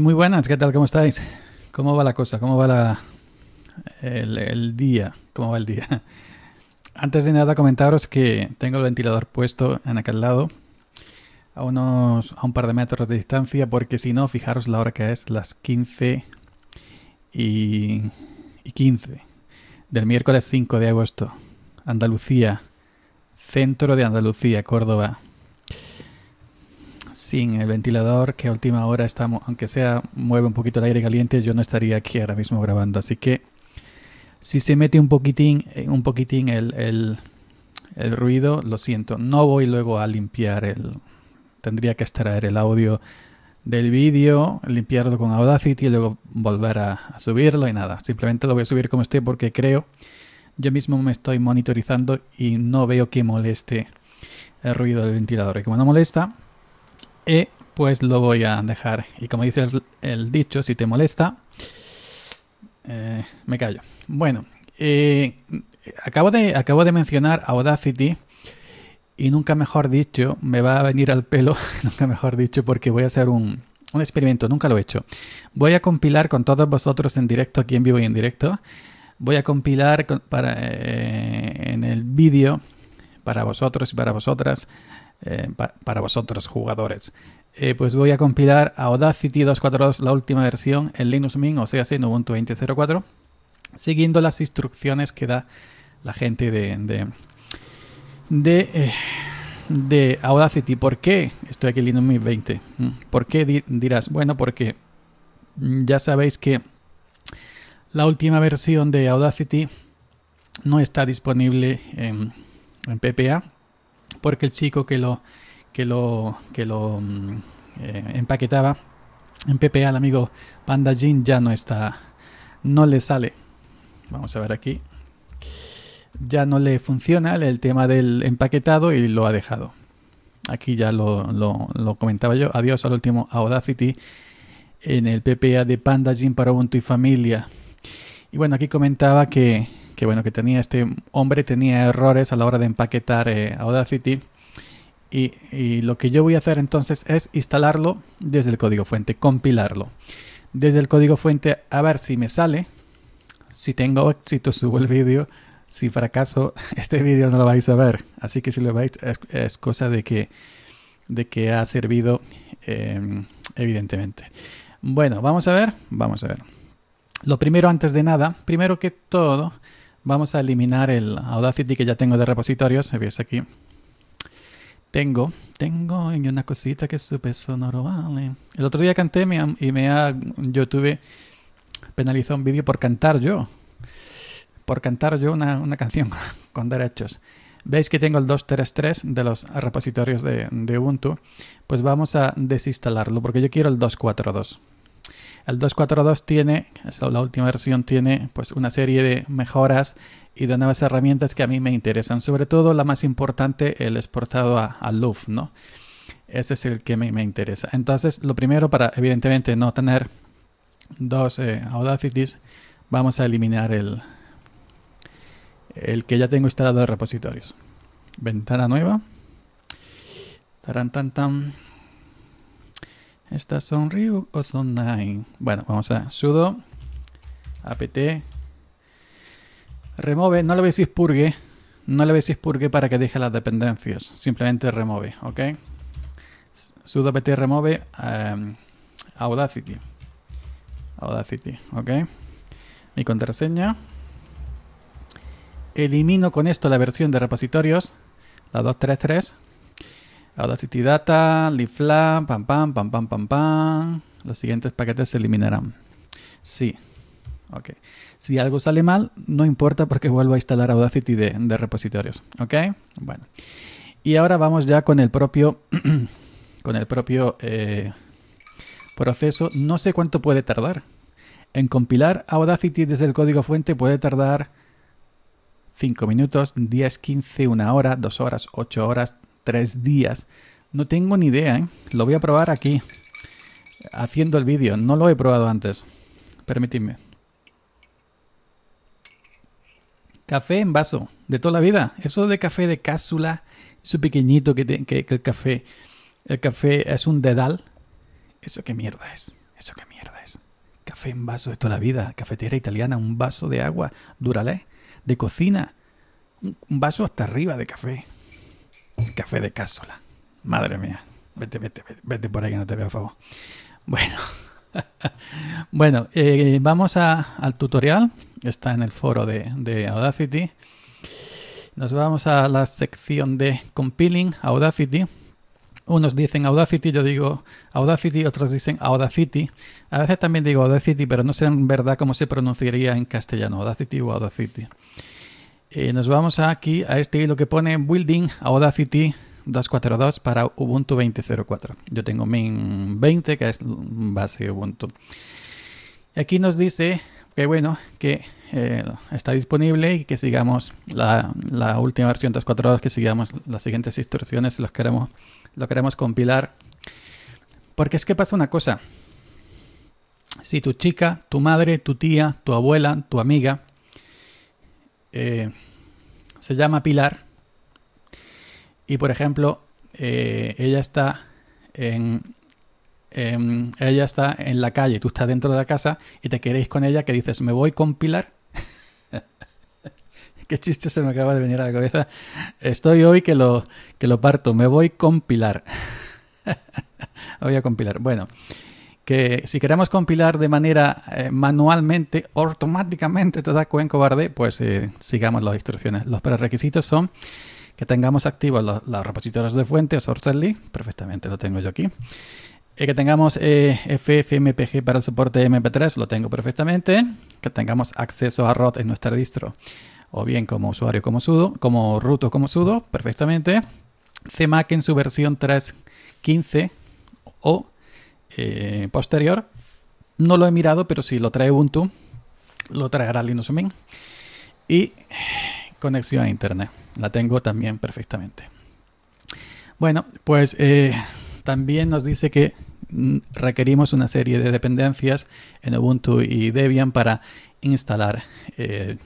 muy buenas, ¿qué tal? ¿Cómo estáis? ¿Cómo va la cosa? ¿Cómo va el, día? ¿Cómo va el día? Antes de nada, comentaros que tengo el ventilador puesto en aquel lado, a, unos, a un par de metros de distancia, porque si no, fijaros la hora que es, las 15 y, y 15 del miércoles 5 de agosto. Andalucía, centro de Andalucía, Córdoba sin el ventilador que a última hora estamos, aunque sea mueve un poquito el aire caliente, yo no estaría aquí ahora mismo grabando. Así que si se mete un poquitín, eh, un poquitín el, el, el ruido, lo siento. No voy luego a limpiar el... Tendría que extraer el audio del vídeo, limpiarlo con Audacity y luego volver a, a subirlo y nada. Simplemente lo voy a subir como esté porque creo... Yo mismo me estoy monitorizando y no veo que moleste el ruido del ventilador. Y como no molesta, y pues lo voy a dejar. Y como dice el, dicho, si te molesta, eh, me callo. Bueno, eh, acabo, de, acabo de mencionar Audacity y nunca mejor dicho, me va a venir al pelo, nunca mejor dicho, porque voy a hacer un, un experimento, nunca lo he hecho. Voy a compilar con todos vosotros en directo, aquí en vivo y en directo. Voy a compilar para, eh, en el vídeo para vosotros y para vosotras eh, para vosotros, jugadores. Eh, pues voy a compilar Audacity 2.4.2, la última versión, en Linux Mint, o sea, en Ubuntu 20.04, siguiendo las instrucciones que da la gente de, de, eh, Audacity. ¿Por qué estoy aquí en Linux Mint 20? Mm. ¿Por qué dirás? Bueno, porque ya sabéis que la última versión de Audacity no está disponible en, en PPA, porque el chico que lo, que lo, lo mm, eh, empaquetaba en PPA, el amigo Panda Jin, ya no está, no le sale. Vamos a ver aquí. Ya no le funciona el tema del empaquetado y lo ha dejado. Aquí ya lo, comentaba yo. Adiós al último Audacity en el PPA de Panda Jin para Ubuntu y familia. Y bueno, aquí comentaba que que bueno, que tenía este hombre tenía errores a la hora de empaquetar eh, Audacity. Y, lo que yo voy a hacer entonces es instalarlo desde el código fuente, compilarlo. Desde el código fuente a ver si me sale. Si tengo éxito subo el vídeo. Si fracaso, este vídeo no lo vais a ver. Así que si lo vais, es, cosa de que, de que ha servido em, evidentemente. Bueno, vamos a ver, vamos a ver. Lo primero antes de nada, primero que todo, Vamos a eliminar el Audacity que ya tengo de repositorios. Se veis aquí. Tengo, tengo en una cosita que es súper sonoro, vale. El otro día canté y me ha, YouTube penalizó un vídeo por cantar yo. Por cantar yo una, canción con derechos. Veis que tengo el 2.3.3 de los repositorios de Ubuntu. Pues vamos a desinstalarlo porque yo quiero el 2.4.2. El 242 tiene, la última versión tiene pues una serie de mejoras y de nuevas herramientas que a mí me interesan. Sobre todo la más importante, el exportado a, a LUF, ¿no? Ese es el que me, me, interesa. Entonces, lo primero para evidentemente no tener dos eh, Audacities, vamos a eliminar el, el que ya tengo instalado de repositorios. Ventana nueva. Tarantan tan. ¿Estas son Ryu o son Nine? Bueno, vamos a sudo, apt, remove, no le veis si no le veis a para que deje las dependencias, simplemente remove, ¿ok? sudo apt remove em, Audacity, Audacity, ¿ok? Mi contraseña. Elimino con esto la versión de repositorios, la 233 Audacity Data, LeafLab, pam, pam, pam, pam, pam, pam. Los siguientes paquetes se eliminarán. Sí. Ok. Si algo sale mal, no importa porque vuelvo a instalar Audacity de, repositorios. Ok. Bueno. Y ahora vamos ya con el propio, con el propio eh, proceso. No sé cuánto puede tardar. En compilar Audacity desde el código fuente puede tardar 5 minutos, 10, 15, 1 hora, 2 horas, 8 horas, tres días. No tengo ni idea, ¿eh? Lo voy a probar aquí, haciendo el vídeo. No lo he probado antes. Permitidme. Café en vaso, de toda la vida. Eso de café de cápsula, eso pequeñito que, el café. El café es un dedal. Eso qué mierda es. Eso qué mierda es. Café en vaso de toda la vida. Cafetera italiana, un vaso de agua, Duralé, de cocina. Un vaso hasta arriba de café. Café de cápsula. Madre mía. Vete, vete, vete, por ahí que no te veo eh, a favor. Bueno. bueno, vamos al tutorial. Está en el foro de, de Audacity. Nos vamos a la sección de compiling Audacity. Unos dicen Audacity, yo digo Audacity, otros dicen Audacity. A veces también digo Audacity, pero no sé en verdad cómo se pronunciaría en castellano, Audacity o Audacity. Eh, nos vamos aquí a este lo que pone Building Audacity 242 para Ubuntu 20.04. Yo tengo min 20, que es base Ubuntu. Aquí nos dice que bueno, que eh, está disponible y que sigamos la, última versión 242, que sigamos las siguientes instrucciones, los queremos, lo queremos compilar. Porque es que pasa una cosa. Si tu chica, tu madre, tu tía, tu abuela, tu amiga eh, se llama Pilar y por ejemplo eh, ella está en, ella está en la calle, tú estás dentro de la casa y te queréis con ella que dices me voy con Pilar. Qué chiste se me acaba de venir a la cabeza. Estoy hoy que lo, que lo parto, me voy con Pilar. voy a compilar. Bueno, que si queremos compilar de manera eh, manualmente, automáticamente toda Cuenco cobarde pues eh, sigamos las instrucciones. Los prerequisitos son que tengamos activos los, repositorios de fuente o Sourcely. perfectamente lo tengo yo aquí. Eh, que tengamos FFmpg para el soporte MP3, lo tengo perfectamente. Que tengamos acceso a ROT en nuestra distro, o bien como usuario como sudo, como root como sudo, perfectamente. CMAC en su versión 3.15 o eh, posterior. No lo he mirado, pero si lo trae Ubuntu, lo traerá Linux Mint. Y conexión a internet. La tengo también perfectamente. Bueno, pues eh, también nos dice que mm, requerimos una serie de dependencias en Ubuntu y Debian para instalar eh,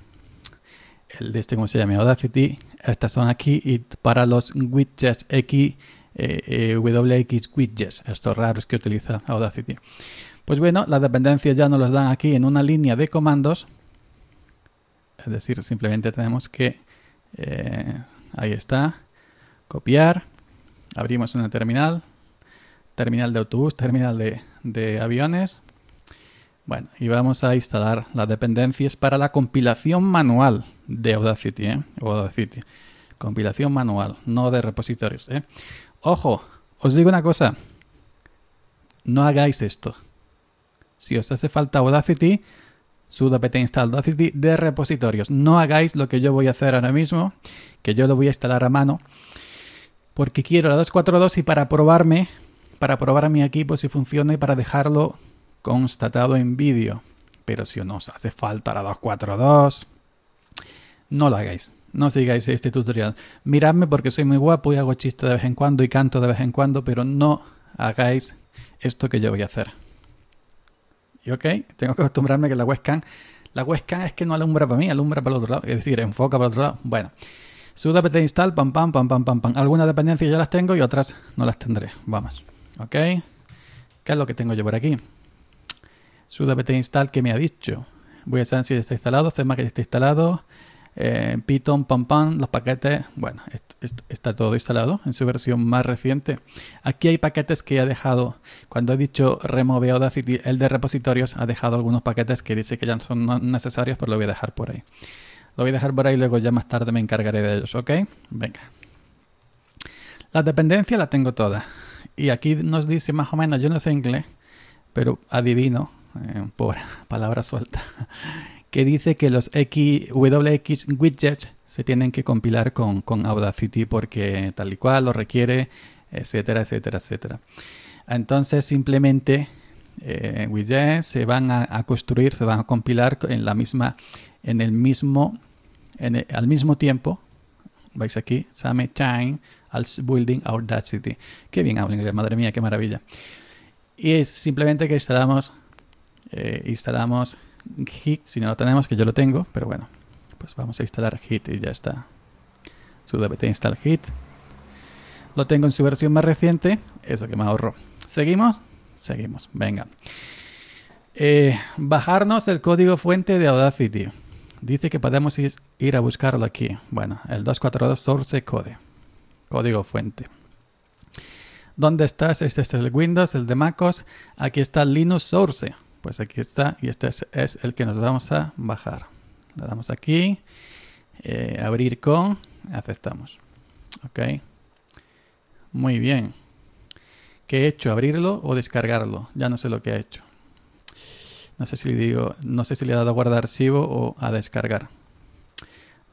el de este, ¿cómo se llama? Audacity. Estas son aquí y para los widgets X eh, eh, WX widgets, estos raros que utiliza Audacity. Pues bueno, las dependencias ya nos las dan aquí en una línea de comandos. Es decir, simplemente tenemos que, eh, ahí está, copiar. Abrimos una terminal, terminal de autobús, terminal de, aviones. Bueno, y vamos a instalar las dependencias para la compilación manual de Audacity, Audacity compilación manual, no de repositorios. Ojo, os digo una cosa. No hagáis esto. Si os hace falta Audacity, sudo apt install Audacity de repositorios. No hagáis lo que yo voy a hacer ahora mismo, que yo lo voy a instalar a mano, porque quiero la 242 y para probarme, para probar a mi equipo si funciona y para dejarlo constatado en vídeo. Pero si no os hace falta la 242, no lo hagáis. No sigáis este tutorial. Miradme porque soy muy guapo y hago chistes de vez en cuando y canto de vez en cuando, pero no hagáis esto que yo voy a hacer. Y ok, tengo que acostumbrarme que la webcam, la webcam es que no alumbra para mí, alumbra para el otro lado, es decir, enfoca para el otro lado. Bueno, apt install, pam, pam, pam, pam, pam, pam. Algunas dependencias ya las tengo y otras no las tendré. Vamos, ok. ¿Qué es lo que tengo yo por aquí? apt install que me ha dicho. Voy a saber si está instalado, más que está instalado. Eh, Python, pam, los paquetes, bueno, está todo instalado en su versión más reciente. Aquí hay paquetes que ha dejado, cuando he dicho remove Audacity, el de repositorios ha dejado algunos paquetes que dice que ya no son necesarios, pero lo voy a dejar por ahí. Lo voy a dejar por ahí, luego ya más tarde me encargaré de ellos, ¿ok? Venga. La dependencia la tengo todas. Y aquí nos dice más o menos, yo no sé inglés, pero adivino eh, por palabra suelta que dice que los X, WX widgets se tienen que compilar con, Audacity porque tal y cual lo requiere, etcétera, etcétera, etcétera. Entonces simplemente eh, widgets se van a, construir, se van a compilar en la misma, en el mismo, en el, al mismo tiempo. Veis aquí, Same Time as Building Audacity. Qué bien hablo inglés, madre mía, qué maravilla. Y es simplemente que instalamos, eh, instalamos Hit, si no lo tenemos, que yo lo tengo, pero bueno, pues vamos a instalar hit y ya está. Su install hit Lo tengo en su versión más reciente, eso que me ahorro. ¿Seguimos? Seguimos, venga. Eh, bajarnos el código fuente de Audacity. Dice que podemos ir a buscarlo aquí. Bueno, el 242 source code. Código fuente. ¿Dónde estás? Este es el Windows, el de MacOS. Aquí está Linux source. Pues aquí está y este es, el que nos vamos a bajar. Le damos aquí, eh, abrir con, aceptamos. Ok. Muy bien. ¿Qué he hecho? ¿Abrirlo o descargarlo? Ya no sé lo que ha hecho. No sé si le digo, no sé si le he dado a guardar archivo o a descargar.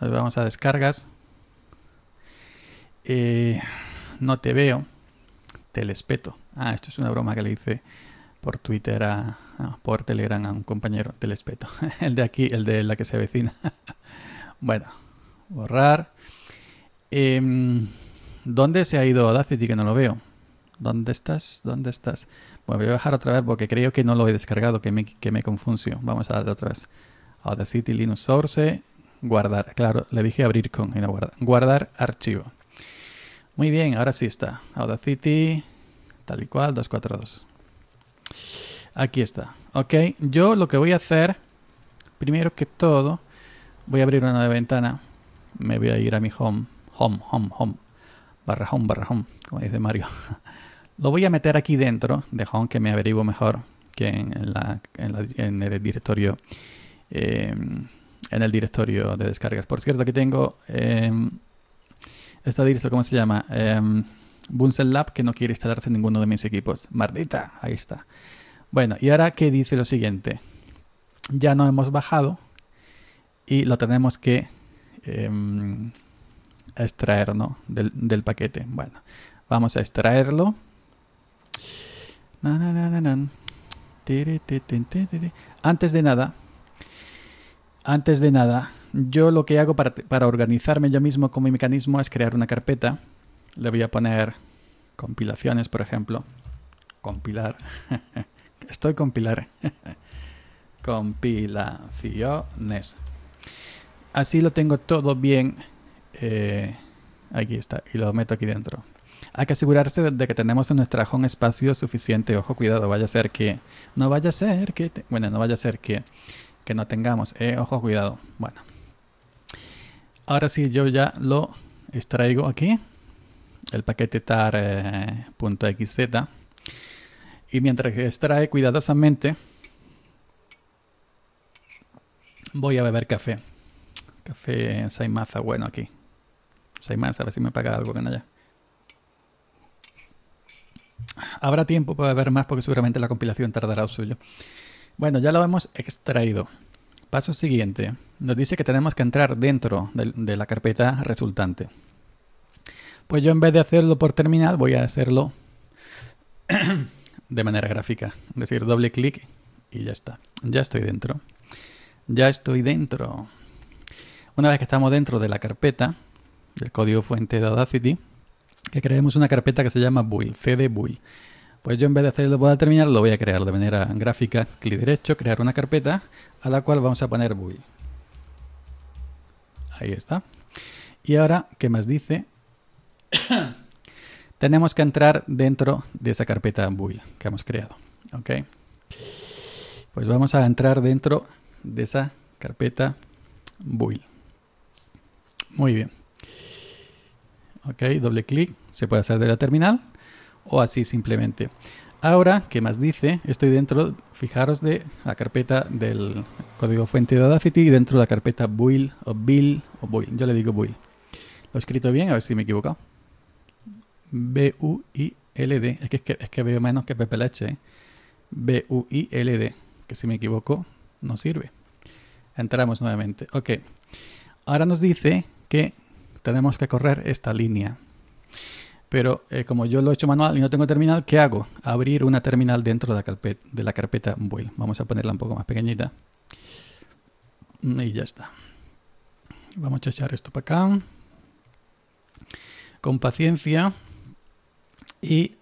Nos vamos a descargas. Eh, no te veo. Te respeto. Ah, esto es una broma que le hice por Twitter, a, por Telegram a un compañero del espeto. el de aquí, el de la que se vecina. bueno, borrar. Em, ¿Dónde se ha ido Audacity que no lo veo? ¿Dónde estás? ¿Dónde estás? Bueno, voy a bajar otra vez porque creo que no lo he descargado, que me, que me confuncio. Vamos a darle otra vez. Audacity Linux Source. Guardar. Claro, le dije abrir con y guardar. Guardar archivo. Muy bien, ahora sí está. Audacity, tal y cual, 242. Aquí está. Ok, yo lo que voy a hacer, primero que todo, voy a abrir una nueva ventana. Me voy a ir a mi home, home, home, home, barra home, barra home, como dice Mario. lo voy a meter aquí dentro de home, que me averiguo mejor que en, en, el directorio. Em, en el directorio de descargas. Por cierto, aquí tengo em, esta dirección, ¿cómo se llama? Em, Bunsen Lab que no quiere instalarse en ninguno de mis equipos. Mardita, ahí está. Bueno, y ahora que dice lo siguiente. Ya no hemos bajado y lo tenemos que em, extraer ¿no? del, paquete. Bueno, vamos a extraerlo. Antes de nada, antes de nada, yo lo que hago para, para organizarme yo mismo con mi mecanismo es crear una carpeta le voy a poner compilaciones, por ejemplo. Compilar. Estoy compilar. compilaciones. Así lo tengo todo bien. Eh, aquí está. Y lo meto aquí dentro. Hay que asegurarse de que tenemos en nuestra home espacio suficiente. Ojo, cuidado, vaya a ser que... No vaya a ser que... bueno, no vaya a ser que, que no tengamos. Eh, ojo, cuidado. Bueno. Ahora sí, yo ya lo extraigo aquí el paquete tar.xz eh, y mientras que extrae cuidadosamente voy a beber café. Café Saimaza bueno aquí. Saimaza, a ver si me paga algo con allá. Habrá tiempo para beber más porque seguramente la compilación tardará un suyo. Bueno, ya lo hemos extraído. Paso siguiente. Nos dice que tenemos que entrar dentro de la carpeta resultante. Pues yo en vez de hacerlo por terminal voy a hacerlo de manera gráfica. Es decir, doble clic y ya está. Ya estoy dentro. Ya estoy dentro. Una vez que estamos dentro de la carpeta, del código fuente de Audacity, que creemos una carpeta que se llama build, cd build. Pues yo en vez de hacerlo por terminal lo voy a crear de manera gráfica. Clic derecho, crear una carpeta a la cual vamos a poner build. Ahí está. Y ahora, ¿qué más dice? tenemos que entrar dentro de esa carpeta build que hemos creado. ¿Ok? Pues vamos a entrar dentro de esa carpeta build. Muy bien. Ok, doble clic, se puede hacer de la terminal o así simplemente. Ahora, ¿qué más dice? Estoy dentro, fijaros, de la carpeta del código fuente de Audacity y dentro de la carpeta build o build o build. Yo le digo build. Lo he escrito bien, a ver si me he equivocado. B-U-I-L-D. Es que, es que, veo menos que Pepe Leche. ¿eh? b Que si me equivoco, no sirve. Entramos nuevamente. Ok. Ahora nos dice que tenemos que correr esta línea. Pero eh, como yo lo he hecho manual y no tengo terminal, ¿qué hago? Abrir una terminal dentro de la, carpeta, de Vamos a ponerla un poco más pequeñita. Mm, y ya está. Vamos a echar esto para acá. Con paciencia, y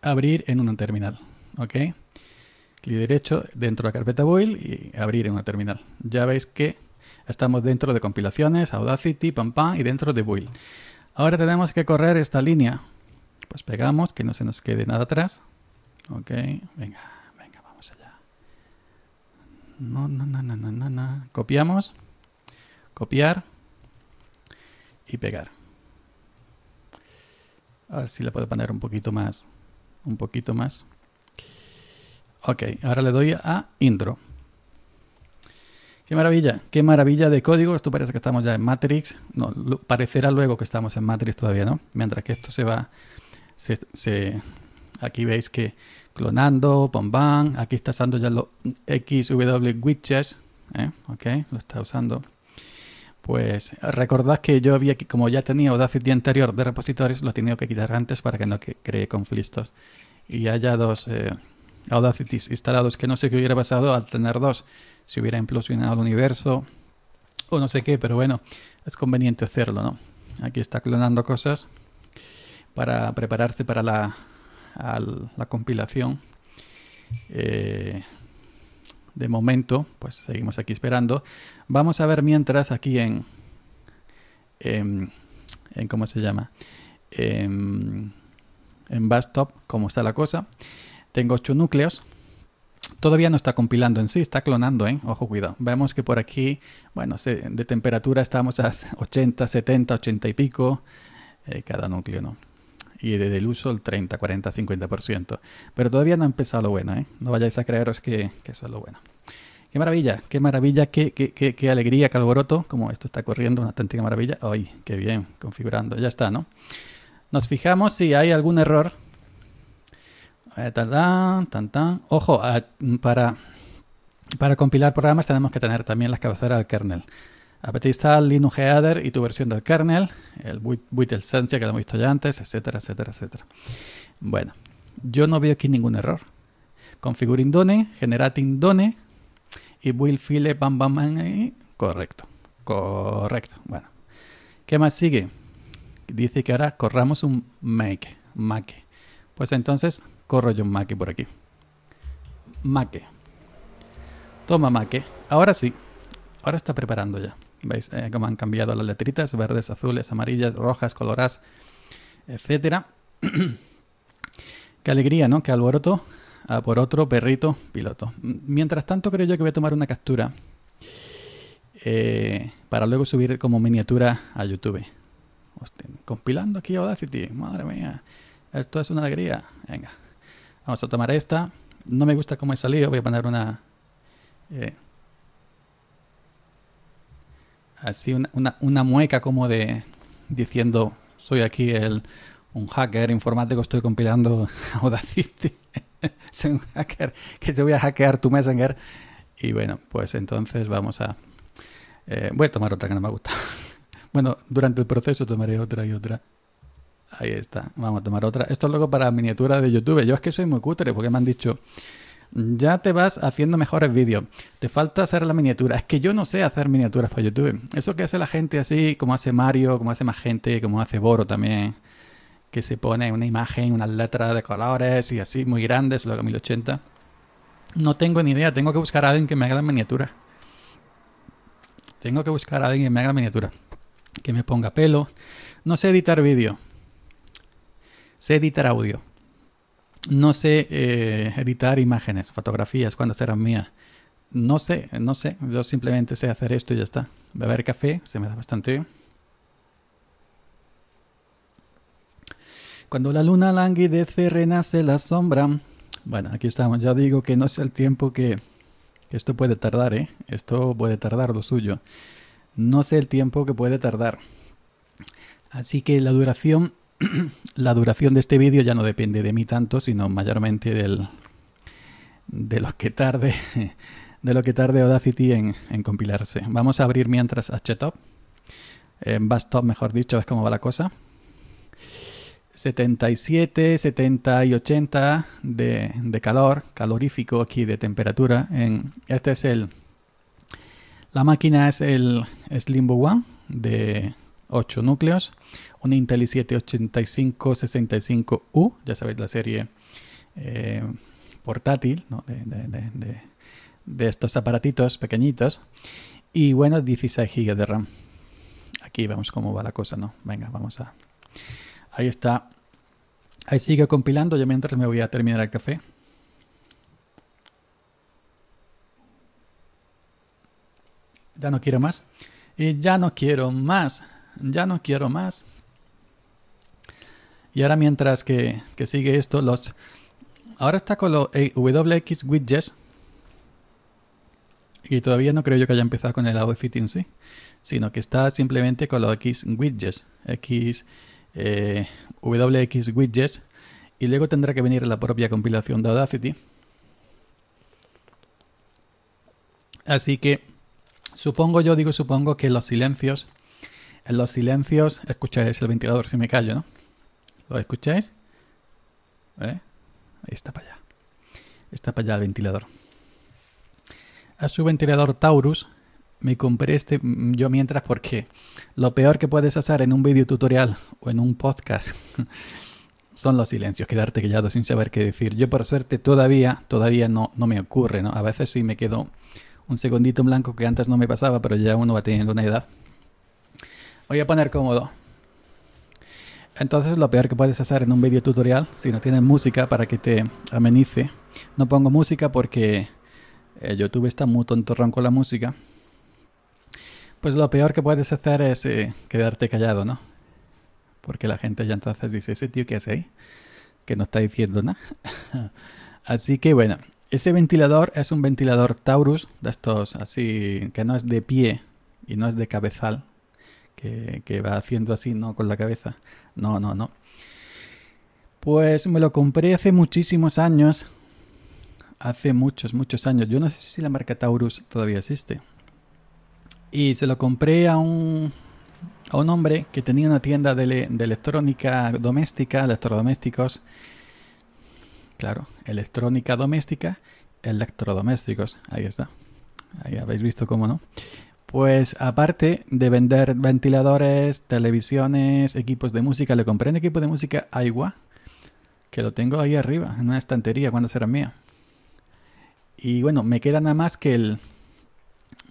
abrir en una terminal. ¿Ok? Clic derecho dentro de la carpeta build y abrir en una terminal. Ya veis que estamos dentro de compilaciones, Audacity, pam pam y dentro de build. Ahora tenemos que correr esta línea. Pues pegamos, que no se nos quede nada atrás. Ok, venga, venga, vamos allá. No, no, no, no, no, no. Copiamos, copiar y pegar. A ver si la puedo poner un poquito más. Un poquito más. Ok, ahora le doy a intro. Qué maravilla, qué maravilla de código. Esto parece que estamos ya en Matrix. No, parecerá luego que estamos en Matrix todavía, ¿no? Mientras que esto se va, aquí veis que clonando, bam. aquí está usando ya los XW widgets, ¿eh? ¿ok? Lo está usando. Pues recordad que yo había, como ya tenía Audacity anterior de repositorios, lo he tenido que quitar antes para que no cree conflictos. Y haya dos Audacity eh, Audacities instalados, que no sé qué hubiera pasado al tener dos, si hubiera implosionado el universo o no sé qué, pero bueno, es conveniente hacerlo, ¿no? Aquí está clonando cosas para prepararse para la, la compilación. Eh, de momento, pues seguimos aquí esperando. Vamos a ver mientras aquí en, ¿cómo se llama? En, Bastop, cómo está la cosa. Tengo ocho núcleos. Todavía no está compilando en sí, está clonando, ¿eh? Ojo, cuidado. Vemos que por aquí, bueno, de temperatura estamos a 80, 70, 80 y pico. Eh, cada núcleo, ¿no? y desde el uso el 30, 40, 50%. Pero todavía no ha empezado lo bueno, ¿eh? No vayáis a creeros que, eso es lo bueno. Qué maravilla, qué maravilla, qué, alegría, qué como esto está corriendo, una auténtica maravilla. ¡Ay, qué bien! Configurando, ya está, ¿no? Nos fijamos si hay algún error. Ojo, ah, para, para compilar programas tenemos que tener también las cabeceras del kernel. Apetista, Linux Header y tu versión del kernel, el with que lo hemos visto ya antes, etcétera, etcétera, etcétera. Bueno, yo no veo aquí ningún error. Configuring Done, Generating Done. y build file bam bam bam. Correcto, correcto. Bueno, ¿qué más sigue? Dice que ahora corramos un make, make. Pues entonces corro yo un make por aquí. Make. Toma make. Ahora sí, ahora está preparando ya. Veis eh, cómo han cambiado las letritas, verdes, azules, amarillas, rojas, coloradas, etcétera. Qué alegría, ¿no? Qué alboroto. por otro perrito piloto. Mientras tanto, creo yo que voy a tomar una captura eh, para luego subir como miniatura a YouTube. Hostia, compilando aquí Audacity, madre mía. Esto es una alegría. Venga, vamos a tomar esta. No me gusta cómo he salido. Voy a poner una. Eh, así una, una, mueca como de diciendo, soy aquí el, un hacker informático, estoy compilando Audacity. soy un hacker que te voy a hackear tu Messenger. Y bueno, pues entonces vamos a... Eh, voy a tomar otra que no me gusta. bueno, durante el proceso tomaré otra y otra. Ahí está, vamos a tomar otra. Esto es luego para miniatura de YouTube. Yo es que soy muy cutre porque me han dicho ya te vas haciendo mejores vídeos. Te falta hacer la miniatura. Es que yo no sé hacer miniaturas para YouTube. Eso que hace la gente así, como hace Mario, como hace más gente, como hace Boro también, que se pone una imagen, unas letras de colores y así muy grandes, luego 1080. No tengo ni idea. Tengo que buscar a alguien que me haga la miniatura. Tengo que buscar a alguien que me haga miniatura. Que me ponga pelo. No sé editar vídeo. Sé editar audio no sé eh, editar imágenes, fotografías, cuando será mía. No sé, no sé. Yo simplemente sé hacer esto y ya está. Beber café se me da bastante. Cuando la luna languidece, renace la sombra. Bueno, aquí estamos. Ya digo que no sé el tiempo que, que esto puede tardar, ¿eh? Esto puede tardar lo suyo. No sé el tiempo que puede tardar. Así que la duración la duración de este vídeo ya no depende de mí tanto, sino mayormente del, de que tarde de lo que tarde Audacity en, en compilarse. Vamos a abrir mientras HTOP. En Bastop, mejor dicho, es como va la cosa. 77, 70 y 80 de, calor, calorífico aquí de temperatura. En, este es el... La máquina es el Slimbo One de 8 núcleos, un Intel i7-8565U, ya sabéis la serie eh, portátil de, estos aparatitos pequeñitos. Y bueno, 16 GB de RAM. Aquí vemos cómo va la cosa, ¿no? Venga, vamos a... Ahí está. Ahí sigue compilando, yo mientras me voy a terminar el café. Ya no quiero más. Y ya no quiero más. Ya no quiero más. Y ahora mientras que, sigue esto, los ahora está con los eh, WX widgets. Y todavía no creo yo que haya empezado con el Audacity en sí, sino que está simplemente con los X widgets, X, eh, WX widgets. Y luego tendrá que venir la propia compilación de Audacity. Así que supongo, yo digo supongo que los silencios, en los silencios, escucharéis el ventilador si me callo, ¿no? ¿Lo escucháis? ¿Eh? Ahí está para allá. Está para allá el ventilador. A su ventilador Taurus me compré este mm, yo mientras porque lo peor que puedes hacer en un video tutorial o en un podcast son los silencios, quedarte callado sin saber qué decir. Yo por suerte todavía, todavía no, no me ocurre, ¿no? A veces sí me quedo un segundito en blanco que antes no me pasaba, pero ya uno va teniendo una edad. Voy a poner cómodo. Entonces lo peor que puedes hacer en un video tutorial, si no tienes música para que te amenice, no pongo música porque eh, YouTube está muy tontorrón con la música, pues lo peor que puedes hacer es eh, quedarte callado, ¿no? Porque la gente ya entonces dice, ese tío que es ahí, que no está diciendo nada. Así que bueno, ese ventilador es un ventilador Taurus, de estos así, que no es de pie y no es de cabezal, que, que va haciendo así, ¿no? Con la cabeza. No, no, no. Pues me lo compré hace muchísimos años. Hace muchos, muchos años. Yo no sé si la marca Taurus todavía existe. Y se lo compré a un, a un hombre que tenía una tienda de, de electrónica doméstica, electrodomésticos. Claro, electrónica doméstica, electrodomésticos. Ahí está. Ahí habéis visto cómo no. Pues aparte de vender ventiladores, televisiones, equipos de música, le compré un equipo de música Aiwa, que lo tengo ahí arriba, en una estantería, cuando será mía. Y bueno, me queda nada más que el,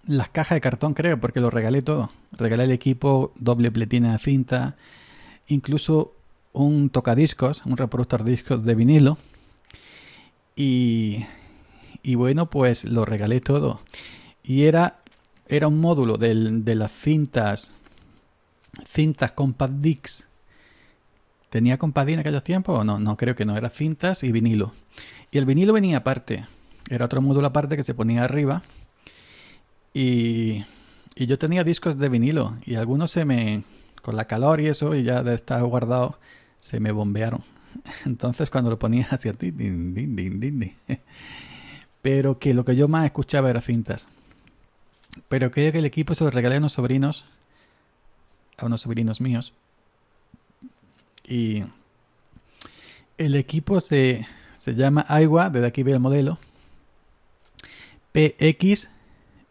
las cajas de cartón, creo, porque lo regalé todo. Regalé el equipo, doble pletina de cinta, incluso un tocadiscos, un reproductor de discos de vinilo. Y, y bueno, pues lo regalé todo. Y era era un módulo de las cintas, cintas Compact ¿Tenía Compact en aquellos tiempos o no? No, creo que no, era cintas y vinilo. Y el vinilo venía aparte, era otro módulo aparte que se ponía arriba. Y, yo tenía discos de vinilo y algunos se me, con la calor y eso, y ya de estar guardado, se me bombearon. Entonces cuando lo ponía hacia din, Pero que lo que yo más escuchaba era cintas. Pero creo que el equipo se lo regalé a unos sobrinos, a unos sobrinos míos. Y el equipo se, llama Aiwa desde aquí ve el modelo. PX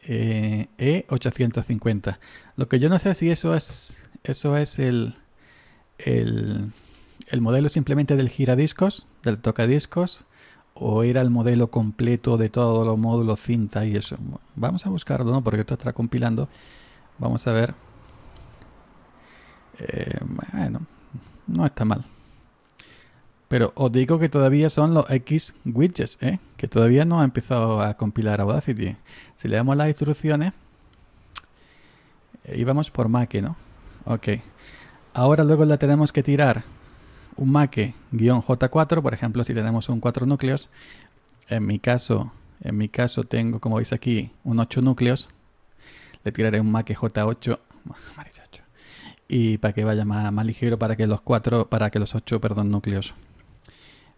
850 eh, e Lo que yo no sé si eso es, eso es el, el, el modelo simplemente del giradiscos, del tocadiscos, o era el modelo completo de todos los módulos cinta y eso. Vamos a buscarlo, ¿no? Porque esto está compilando. Vamos a ver. Eh, bueno, no está mal. Pero os digo que todavía son los X widgets, ¿eh? que todavía no ha empezado a compilar Audacity. Si le damos las instrucciones, íbamos eh, por Mac, ¿no? Ok. Ahora luego la tenemos que tirar un guión j 4 por ejemplo, si tenemos un 4 núcleos, en mi caso, en mi caso tengo, como veis aquí, un 8 núcleos, le tiraré un maque j8, y para que vaya más, ligero, para que los 4, para que los 8, perdón, núcleos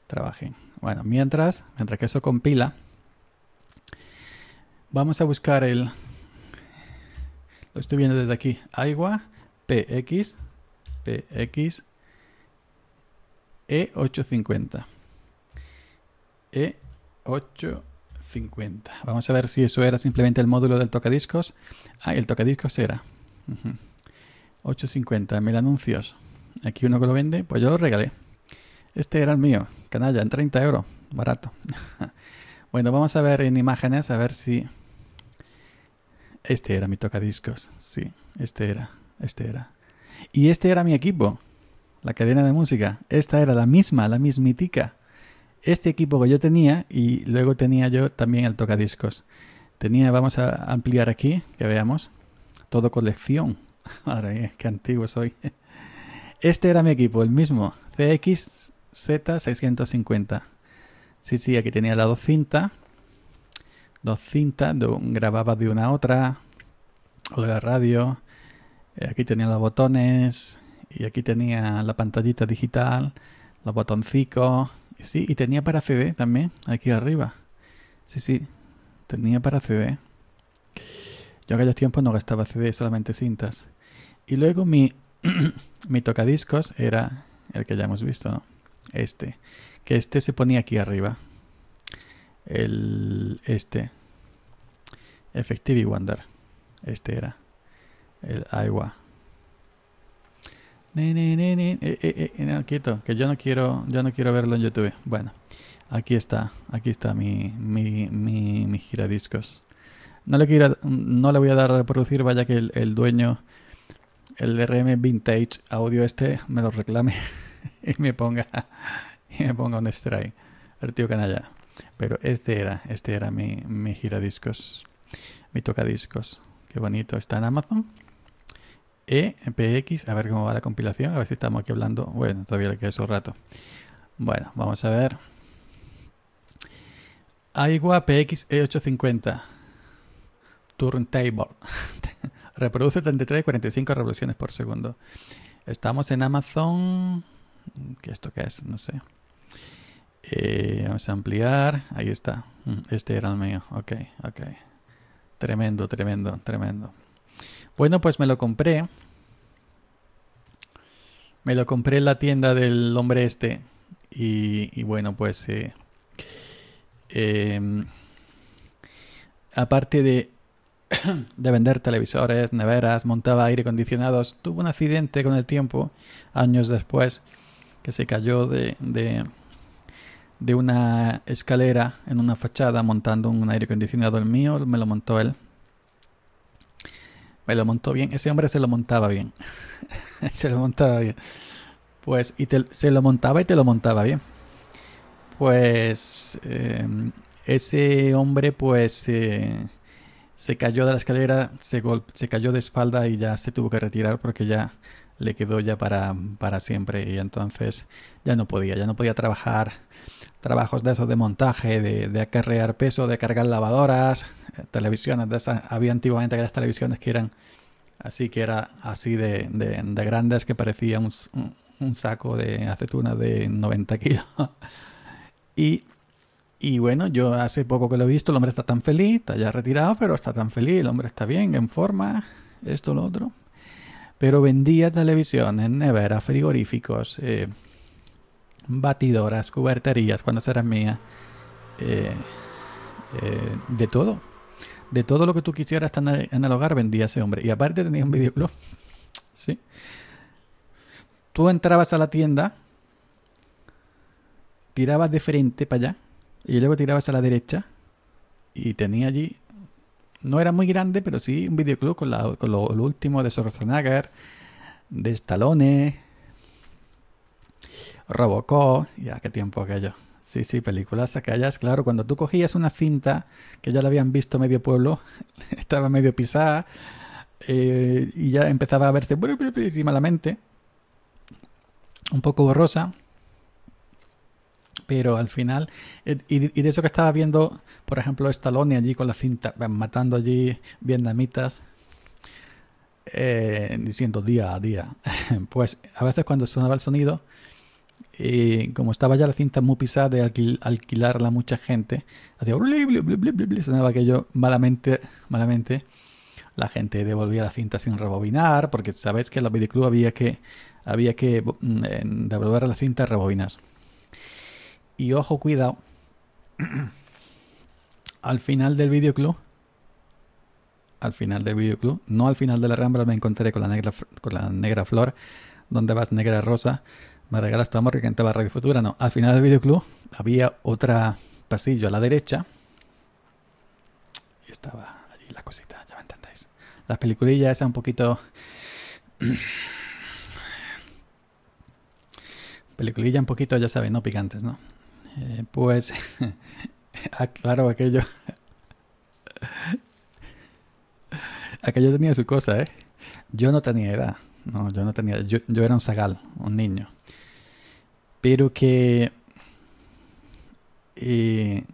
trabajen. Bueno, mientras, mientras que eso compila, vamos a buscar el, lo estoy viendo desde aquí, agua, px, px, e850. E850. Vamos a ver si eso era simplemente el módulo del tocadiscos. Ah, el tocadiscos era. 850, mil anuncios. Aquí uno que lo vende, pues yo lo regalé. Este era el mío, canalla, en 30 euros, barato. bueno, vamos a ver en imágenes, a ver si... Este era mi tocadiscos, sí, este era, este era. Y este era mi equipo la cadena de música. Esta era la misma, la mismitica. Este equipo que yo tenía y luego tenía yo también el tocadiscos. Tenía, vamos a ampliar aquí, que veamos, todo colección. Madre mía, qué antiguo soy. Este era mi equipo, el mismo, CXZ650. Sí, sí, aquí tenía la dos cintas. Dos cintas, grababa de una a otra, o de la radio. Eh, aquí tenía los botones, y aquí tenía la pantallita digital, los botoncitos. Sí, y tenía para CD también, aquí arriba. Sí, sí, tenía para CD. Yo en aquellos tiempos no gastaba CD, solamente cintas. Y luego mi, mi tocadiscos era el que ya hemos visto, ¿no? Este. Que este se ponía aquí arriba. El, este. Effective Wonder. Este era. El agua que yo no quiero, yo no quiero verlo en YouTube. Bueno, aquí está, aquí está mi, mi, mi, mi giradiscos. No le, quiero, no le voy a dar a reproducir, vaya que el, el dueño, el DRM Vintage Audio este, me lo reclame y me ponga, y me ponga un strike. El tío canalla. Pero este era, este era mi, mi giradiscos, mi tocadiscos. Qué bonito. ¿Está en Amazon? E, PX, A ver cómo va la compilación. A ver si estamos aquí hablando. Bueno, todavía le queda un rato. Bueno, vamos a ver. Aigua PX E850. Turntable. Reproduce 33 y 45 revoluciones por segundo. Estamos en Amazon. ¿Qué esto qué es? No sé. Eh, vamos a ampliar. Ahí está. Mm, este era el mío. Ok, ok. Tremendo, tremendo, tremendo. Bueno, pues me lo compré. Me lo compré en la tienda del hombre este. Y, bueno, pues... Eh, em, aparte de, vender televisores, neveras, montaba aire acondicionados, tuvo un accidente con el tiempo, años después, que se cayó de, de, de una escalera en una fachada montando un aire acondicionado el mío, me lo montó él. Me lo montó bien. Ese hombre se lo montaba bien. se lo montaba bien. Pues, y se lo montaba y te lo montaba bien. Pues, em, ese hombre, pues, eh, se cayó de la escalera, se, se, cayó de espalda y ya se tuvo que retirar porque ya le quedó ya para, para siempre. Y entonces ya no podía, ya no podía trabajar trabajos de esos de montaje, de, acarrear peso, de cargar lavadoras, eh, televisiones de esas. Había antiguamente aquellas televisiones que eran así, que era así de, grandes que parecían un, saco de aceituna de 90 kilos. y, y bueno, yo hace poco que lo he visto, el hombre está tan feliz, está ya retirado, pero está tan feliz, el hombre está bien, en forma, esto, lo otro. Pero vendía televisiones, neveras, frigoríficos, eh, batidoras, cuberterías, cuando será mía, eh, eh, de todo. De todo lo que tú quisieras en el hogar vendía ese hombre. Y aparte tenía un videoclub. ¿Sí? Tú entrabas a la tienda, tirabas de frente para allá, y luego tirabas a la derecha, y tenía allí, no era muy grande, pero sí un videoclub con, la, lo, último de Schwarzenegger, de Stallone, Robocop, ya qué tiempo aquello. Sí, sí, películas aquellas, claro, cuando tú cogías una cinta que ya la habían visto medio pueblo, estaba medio pisada eh, y ya empezaba a verse y malamente, un poco borrosa, pero al final, eh, y, de eso que estaba viendo, por ejemplo, Stallone allí con la cinta, matando allí vietnamitas, eh, diciendo día a día. Pues a veces cuando sonaba el sonido, como estaba ya la cinta muy pisada de alquilarla mucha gente, hacía sonaba aquello malamente, malamente. La gente devolvía la cinta sin rebobinar, porque sabéis que en la videoclub había que, había que mm, devolver la cinta rebobinas. Y ojo, cuidado. al final del videoclub, al final del videoclub, no al final de la rambla, me encontré con la negra, con la negra flor, donde vas negra rosa me regalaste amor que cantaba Radio Futura. No, al final del videoclub había otra pasillo a la derecha. Y estaba allí la cosita, ya me entendéis. Las peliculillas esas un poquito... peliculilla un poquito, ya sabéis, no picantes, ¿no? Eh, pues... claro, aquello... aquello tenía su cosa, ¿eh? Yo no tenía edad. No, yo no tenía... Yo, yo era un sagal, un niño pero que eh,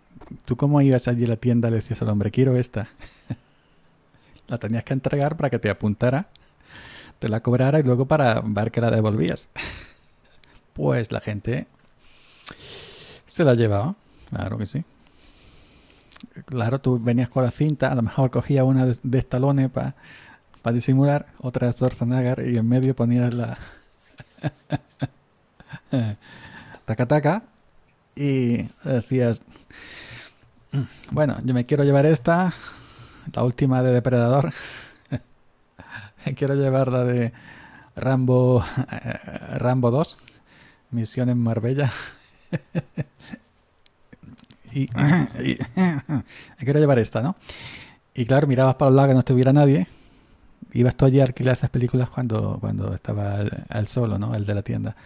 tú cómo ibas allí a la tienda le decías al hombre, quiero esta. la tenías que entregar para que te apuntara, te la cobrara y luego para ver que la devolvías. pues la gente se la llevaba, claro que sí. Claro, tú venías con la cinta, a lo mejor cogía una de, estalones para disimular, otra de Schwarzenegger y en medio ponías la... taca taca y decías, bueno, yo me quiero llevar esta, la última de Depredador, quiero llevar la de Rambo, eh, Rambo 2, misiones en Marbella. y, quiero llevar esta, ¿no? Y claro, mirabas para los lados que no estuviera nadie. Ibas tú allí a alquilar esas películas cuando, cuando estaba al el solo, ¿no? El de la tienda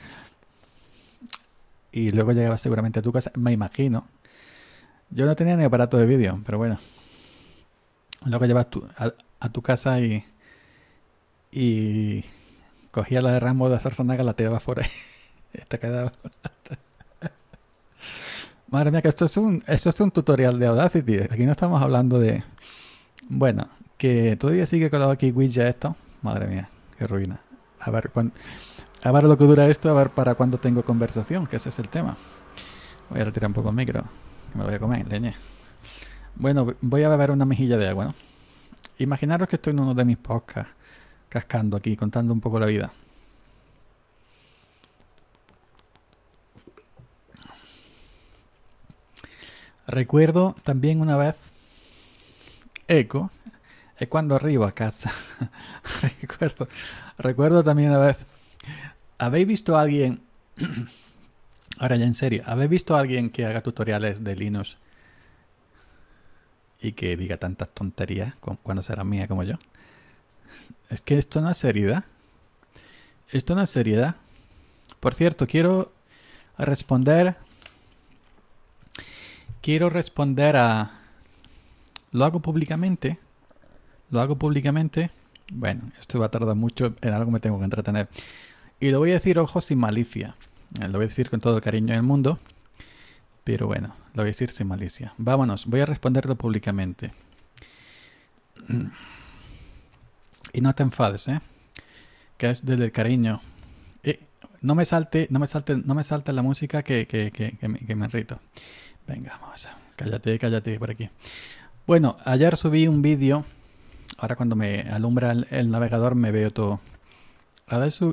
y luego llegabas seguramente a tu casa, me imagino. Yo no tenía ni aparato de vídeo, pero bueno. Luego llevas tu, a, tu casa y, y cogías la de Rambo de la Zarzanaga, la tirabas fuera quedaba. Madre mía, que esto es, un, esto es un tutorial de Audacity. Aquí no estamos hablando de. Bueno, que todavía sigue colado aquí widget esto. Madre mía, qué ruina. A ver, cuando a ver lo que dura esto, a ver para cuándo tengo conversación, que ese es el tema. Voy a retirar un poco el micro, que me lo voy a comer, leñe. Bueno, voy a beber una mejilla de agua, ¿no? Imaginaros que estoy en uno de mis podcasts, cascando aquí, contando un poco la vida. Recuerdo también una vez, eco, es cuando arriba a casa. recuerdo, recuerdo también una vez ¿Habéis visto a alguien, ahora ya en serio, ¿habéis visto a alguien que haga tutoriales de Linux y que diga tantas tonterías cuando será mía como yo? Es que esto no es seriedad. Esto no es seriedad. Por cierto, quiero responder. Quiero responder a. Lo hago públicamente. Lo hago públicamente. Bueno, esto va a tardar mucho. En algo me tengo que entretener. Y lo voy a decir, ojo, sin malicia. Eh, lo voy a decir con todo el cariño del mundo. Pero bueno, lo voy a decir sin malicia. Vámonos, voy a responderlo públicamente. Mm. Y no te enfades, ¿eh? Que es desde el cariño. Eh, no me salte, no me salte, no me salte la música que, que, que, me, que me enrito. Venga, vamos. Cállate, cállate por aquí. Bueno, ayer subí un vídeo. Ahora cuando me alumbra el navegador me veo todo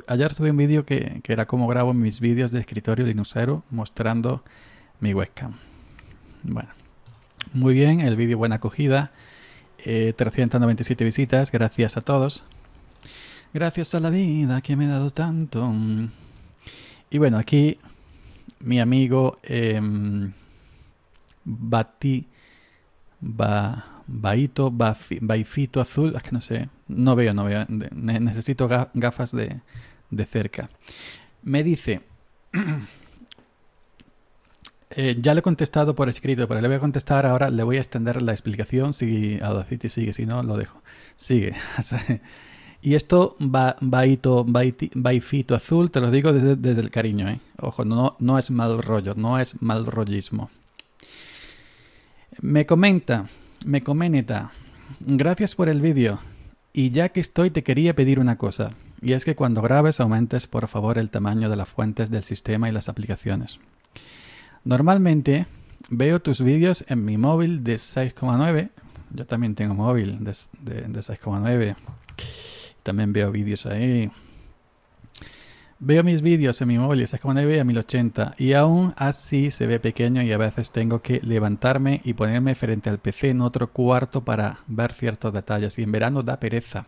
Ayer subí un vídeo que, era como grabo mis vídeos de escritorio Linuxero mostrando mi webcam. Bueno, muy bien, el vídeo buena acogida. 397 eh, visitas, gracias a todos. Gracias a la vida que me ha dado tanto. Y bueno, aquí mi amigo eh, ba, Baito, Baifito Azul, es que no sé no veo, no veo. Necesito gafas de, cerca. Me dice... Eh, ya le he contestado por escrito, pero le voy a contestar ahora, le voy a extender la explicación si Audacity sigue, si no, lo dejo. Sigue. y esto va, y fito azul, te lo digo desde, el cariño, ¿eh? Ojo, no, no es mal rollo, no es mal rollismo. Me comenta, me comenta, gracias por el vídeo. Y ya que estoy te quería pedir una cosa, y es que cuando grabes aumentes por favor el tamaño de las fuentes del sistema y las aplicaciones. Normalmente veo tus vídeos en mi móvil de 6,9, yo también tengo móvil de, de 6,9, también veo vídeos ahí Veo mis vídeos en mi móvil, es como una a 1080, y aún así se ve pequeño y a veces tengo que levantarme y ponerme frente al PC en otro cuarto para ver ciertos detalles, y en verano da pereza.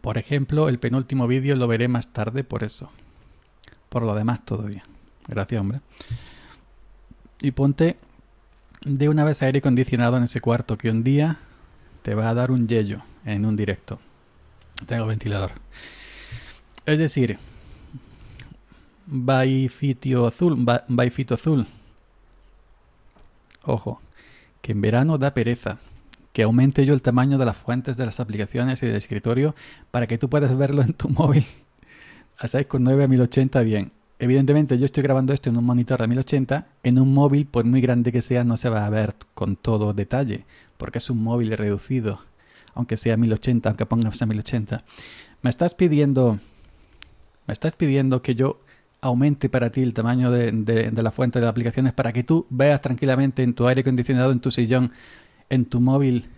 Por ejemplo, el penúltimo vídeo lo veré más tarde por eso. Por lo demás todavía. Gracias, hombre. Y ponte de una vez aire acondicionado en ese cuarto que un día te va a dar un yello en un directo. Tengo ventilador. Es decir, fito azul, Ojo, que en verano da pereza. Que aumente yo el tamaño de las fuentes de las aplicaciones y del escritorio para que tú puedas verlo en tu móvil. A 6,9 a 1080 bien. Evidentemente yo estoy grabando esto en un monitor de 1080. En un móvil, por muy grande que sea, no se va a ver con todo detalle, porque es un móvil reducido aunque sea 1080, aunque ponga a 1080. Me estás pidiendo, me estás pidiendo que yo aumente para ti el tamaño de, la fuente de aplicaciones para que tú veas tranquilamente en tu aire acondicionado, en tu sillón, en tu móvil,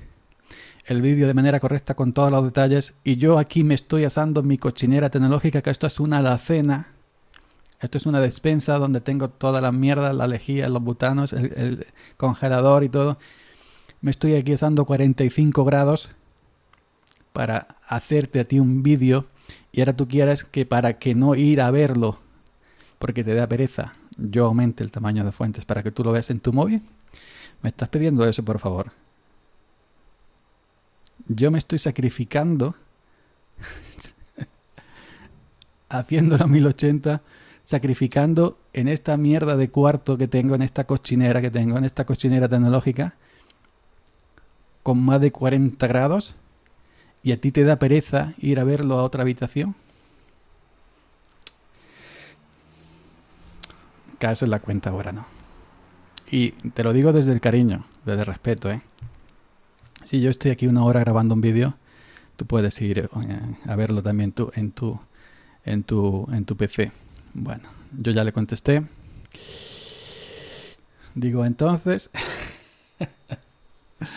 el vídeo de manera correcta con todos los detalles y yo aquí me estoy asando mi cochinera tecnológica que esto es una alacena. Esto es una despensa donde tengo todas las mierda, la lejía, los butanos, el, el, congelador y todo. Me estoy aquí asando 45 grados para hacerte a ti un vídeo y ahora tú quieras que para que no ir a verlo, porque te da pereza, yo aumente el tamaño de fuentes para que tú lo veas en tu móvil. ¿Me estás pidiendo eso, por favor? Yo me estoy sacrificando haciendo la 1080, sacrificando en esta mierda de cuarto que tengo, en esta cochinera que tengo, en esta cochinera tecnológica, con más de 40 grados ¿Y a ti te da pereza ir a verlo a otra habitación? Caes en la cuenta ahora, ¿no? Y te lo digo desde el cariño, desde el respeto, ¿eh? Si yo estoy aquí una hora grabando un vídeo, tú puedes ir eh, a verlo también tú en tu, en tu, en tu PC. Bueno, yo ya le contesté. Digo, entonces,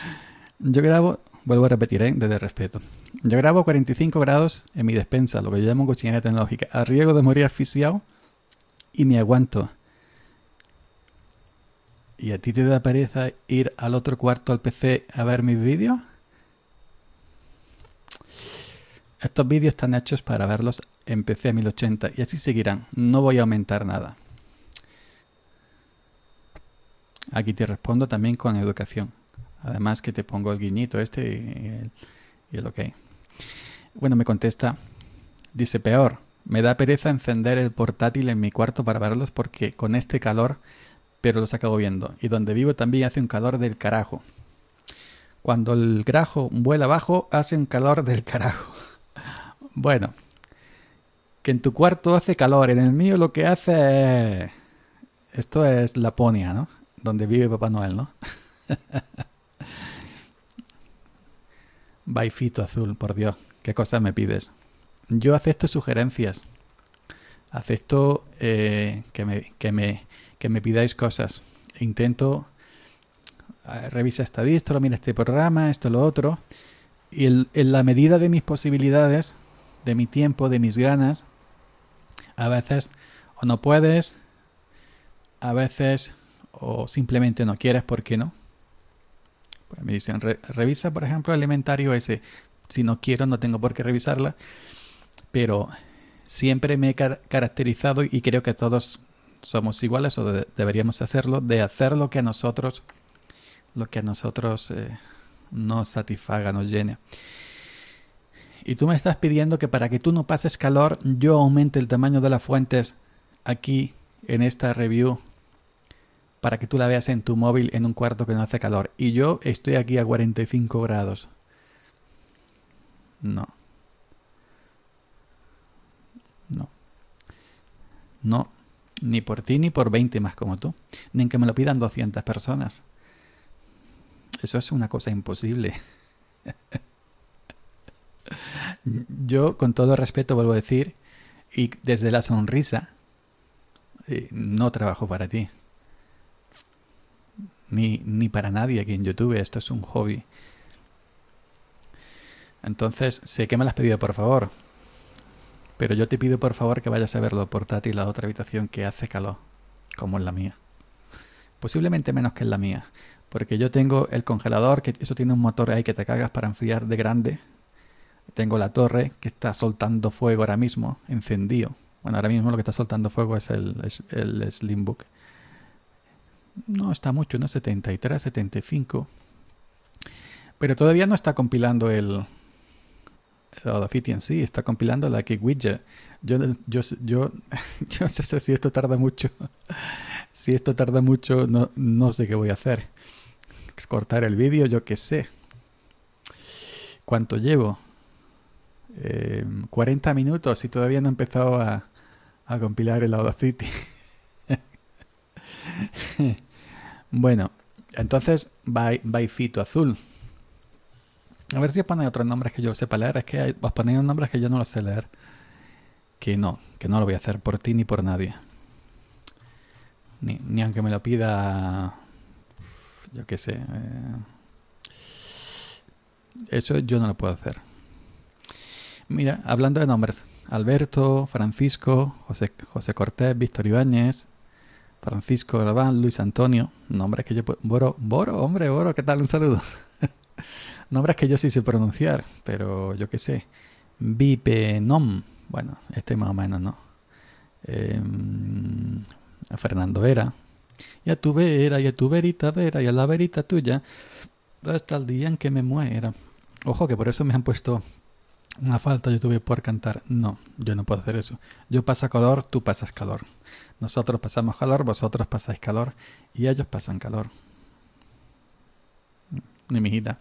yo grabo Vuelvo a repetir, ¿eh? desde respeto. Yo grabo 45 grados en mi despensa, lo que yo llamo cochinera tecnológica, a riesgo de morir asfixiado y me aguanto. ¿Y a ti te da pereza ir al otro cuarto al PC a ver mis vídeos? Estos vídeos están hechos para verlos en PC a 1080 y así seguirán. No voy a aumentar nada. Aquí te respondo también con educación. Además que te pongo el guiñito este y el, ok. Bueno, me contesta, dice peor, me da pereza encender el portátil en mi cuarto para verlos porque con este calor, pero los acabo viendo. Y donde vivo también hace un calor del carajo. Cuando el grajo vuela abajo, hace un calor del carajo. bueno, que en tu cuarto hace calor, en el mío lo que hace... Esto es Laponia, ¿no? Donde vive Papá Noel, ¿no? Baifito azul, por Dios, qué cosas me pides. Yo acepto sugerencias. Acepto eh, que, me, que, me, que, me, pidáis cosas. E intento Revisar revisa esta distro, mira este programa, esto, lo otro. Y en la medida de mis posibilidades, de mi tiempo, de mis ganas, a veces o no puedes, a veces o simplemente no quieres, ¿por qué no? Pues me dicen, revisa por ejemplo el inventario ese. Si no quiero, no tengo por qué revisarla. Pero siempre me he caracterizado y creo que todos somos iguales o deberíamos hacerlo, de hacer lo que a nosotros, lo que a nosotros eh, nos satisfaga, nos llene. Y tú me estás pidiendo que para que tú no pases calor, yo aumente el tamaño de las fuentes aquí en esta review para que tú la veas en tu móvil en un cuarto que no hace calor. Y yo estoy aquí a 45 grados. No. No. No. Ni por ti ni por 20 más como tú. Ni en que me lo pidan 200 personas. Eso es una cosa imposible. yo, con todo respeto, vuelvo a decir, y desde la sonrisa, eh, no trabajo para ti ni, para nadie aquí en YouTube. Esto es un hobby. Entonces, sé que me lo has pedido por favor. Pero yo te pido por favor que vayas a verlo portátil a otra habitación que hace calor, como en la mía. Posiblemente menos que en la mía. Porque yo tengo el congelador, que eso tiene un motor ahí que te cagas para enfriar de grande. Tengo la torre que está soltando fuego ahora mismo, encendido. Bueno, ahora mismo lo que está soltando fuego es el, el, el Slimbook no está mucho, ¿no? 73, 75. Pero todavía no está compilando el Audacity en sí, está compilando la que widget. Yo, yo, yo, yo, no sé si esto tarda mucho. Si esto tarda mucho, no, no sé qué voy a hacer. Pues cortar el vídeo, yo qué sé. ¿Cuánto llevo? 40 em, minutos y todavía no he empezado a, a compilar el Audacity. Bueno, entonces, byfito Azul. A ver si os ponéis otros nombres que yo sepa leer. Es que os ponéis nombres que yo no los sé leer. Que no, que no lo voy a hacer por ti ni por nadie. Ni, aunque me lo pida. Yo qué sé. Eh, eso yo no lo puedo hacer. Mira, hablando de nombres. Alberto, Francisco, José, José Cortés, Víctor Ibáñez, Francisco Galván, Luis Antonio, nombres que yo... Boro, Boro, hombre, Boro, ¿qué tal? Un saludo. nombres que yo sí sé pronunciar, pero yo qué sé. Vipenom, bueno, este más o menos, ¿no? Em, a Fernando Vera. Y a tu vera, y a tu verita vera, y a la verita tuya, hasta el día en que me muera. Ojo, que por eso me han puesto una falta tuve por cantar. No, yo no puedo hacer eso. Yo paso calor, tú pasas calor. Nosotros pasamos calor, vosotros pasáis calor y ellos pasan calor. Ni mm, hijita.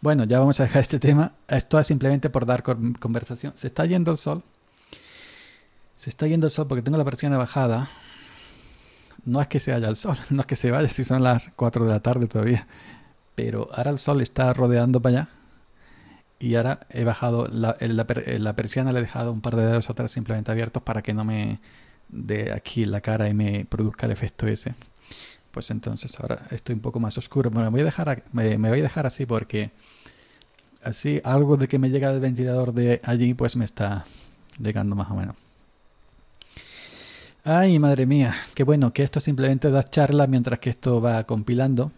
Bueno, ya vamos a dejar este tema. Esto es simplemente por dar conversación. Se está yendo el sol. Se está yendo el sol porque tengo la persiana bajada. No es que se vaya el sol, no es que se vaya si son las 4 de la tarde todavía. Pero ahora el sol está rodeando para allá y ahora he bajado la, eh, la, persiana, le he dejado un par de dedos atrás simplemente abiertos para que no me dé aquí la cara y me produzca el efecto ese. Pues entonces ahora estoy un poco más oscuro. Bueno, voy a dejar, me, voy a dejar así porque así algo de que me llega del ventilador de allí pues me está llegando más o menos. Ay, madre mía, qué bueno que esto simplemente da charla mientras que esto va compilando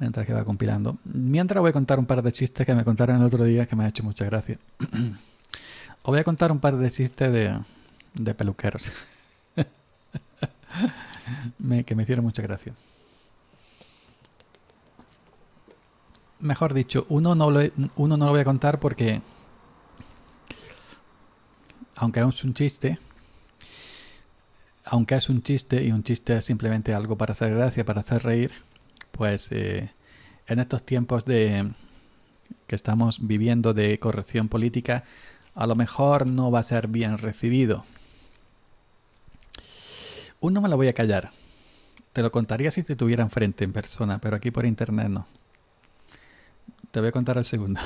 mientras que va compilando. Mientras voy a contar un par de chistes que me contaron el otro día que me han hecho mucha gracia. Os voy a contar un par de chistes de, de peluqueros que me hicieron mucha gracia. Mejor dicho, uno no, lo, uno no lo voy a contar porque, aunque es un chiste, aunque es un chiste y un chiste es simplemente algo para hacer gracia, para hacer reír, pues eh, en estos tiempos de que estamos viviendo de corrección política, a lo mejor no va a ser bien recibido. Uno me lo voy a callar. Te lo contaría si te tuviera enfrente en persona, pero aquí por internet no. Te voy a contar el segundo.